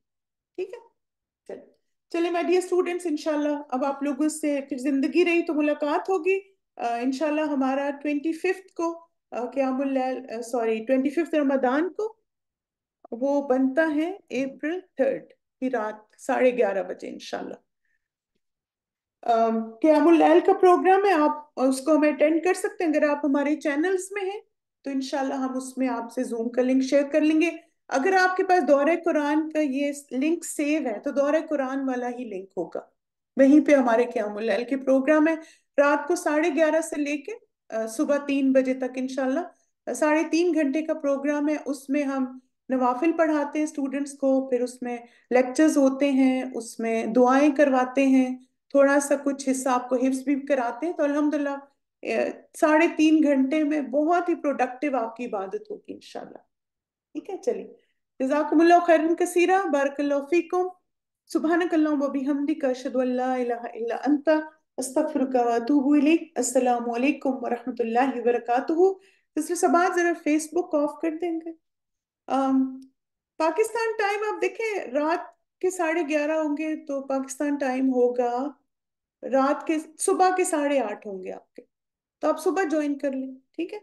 ठीक है चलिए चलिए माई डियर स्टूडेंट्स इनशाला अब आप लोगों से फिर जिंदगी रही तो मुलाकात होगी इनशाला हमारा ट्वेंटी फिफ्थ को क्यामुल सॉरी ट्वेंटी फिफ्थ रमदान को वो बनता है अप्रैल थर्ड की रात साढ़े ग्यारह बजे इनशाला क्यामुल का प्रोग्राम है आप उसको हम अटेंड कर सकते हैं अगर आप हमारे चैनल्स में हैं तो इनशाला हम उसमें आपसे जूम का लिंक शेयर कर लेंगे अगर आपके पास दौरे कुरान का ये लिंक सेव है तो दौरे कुरान वाला ही लिंक होगा वहीं पे हमारे क्यामुल के प्रोग्राम है रात को साढ़े ग्यारह से लेके सुबह तीन बजे तक इनशाला साढ़े तीन घंटे का प्रोग्राम है उसमें हम नवाफिल पढ़ाते हैं स्टूडेंट्स को फिर उसमें लेक्चर्स होते हैं उसमें दुआएं करवाते हैं थोड़ा सा कुछ हिस्सा आपको हिप्स भी कराते हैं तो अलहमदिल्ला साढ़े तीन घंटे में बहुत ही प्रोडक्टिव आपकी इबादत होगी इनशाला ठीक है चलिए जजाकुमल्ला खैर कसीरा बारकल्ला सुबह नकल्ला हमदी का फेसबुक ऑफ कर देंगे um, पाकिस्तान टाइम आप देखें रात के साढ़े ग्यारह होंगे तो पाकिस्तान टाइम होगा रात के सुबह के साढ़े आठ होंगे आपके तो आप सुबह ज्वाइन कर लें ठीक है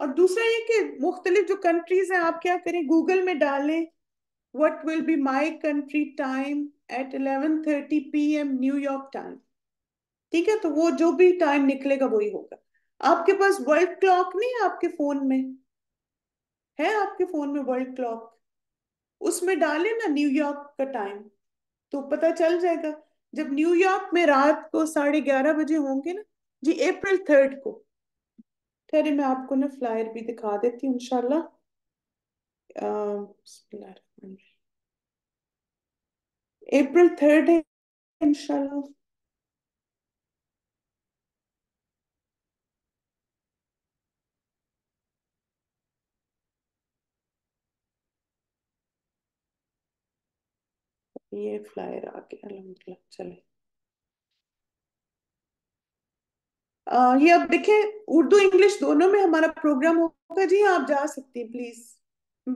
और दूसरा ये कि मुख्तलिफ जो कंट्रीज हैं आप क्या करें गूगल में डालें what will be my country time at eleven thirty P M New York time ठीक है तो वो जो भी टाइम निकलेगा वही होगा आपके पास वर्ल्ड क्लॉक नहीं है आपके फोन में है आपके फोन में वर्ल्ड क्लॉक उसमें डाले ना न्यूयॉर्क का टाइम तो पता चल जाएगा जब न्यूयॉर्क में रात को साढ़े ग्यारह बजे होंगे ना जी अप्रैल थर्ड को ठहरे मैं आपको ना फ्लायर भी दिखा देती हूँ इनशाला अप्रैल थर्ड है इनशाला ये फ्लायर आगे अलहमदिल्ला चले ये अब देखे उर्दू इंग्लिश दोनों में हमारा प्रोग्राम होगा जी हाँ, आप जा सकती हैं प्लीज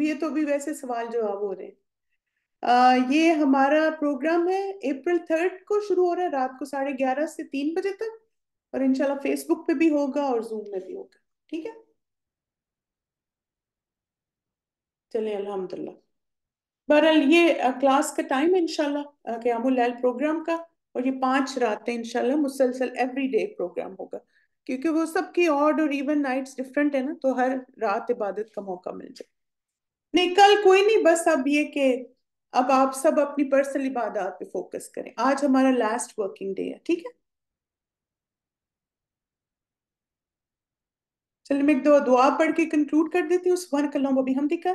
ये तो भी वैसे सवाल जवाब हो रहे हैं ये हमारा प्रोग्राम है अप्रैल थर्ड को शुरू हो रहा है रात को साढ़े ग्यारह से तीन बजे तक और इनशाला फेसबुक पे भी होगा और जूम में भी होगा ठीक है चलिए अल्हम्दुलिल्लाह बहरहाल ये क्लास का टाइम है इनशाला क्यामुल प्रोग्राम का और ये पांच रातें इनशाला मुसलसल एवरी डे प्रोग्राम होगा क्योंकि वो सबकी ऑड और इवन नाइट्स डिफरेंट है ना तो हर रात इबादत का मौका मिल जाए नहीं कल कोई नहीं बस अब ये कि अब आप सब अपनी पर्सनल इबादत पे फोकस करें आज हमारा लास्ट वर्किंग डे है ठीक है चलिए मैं एक दो दुआ पढ़ के कंक्लूड कर देती हूँ सुबह हम अभी हम दिखा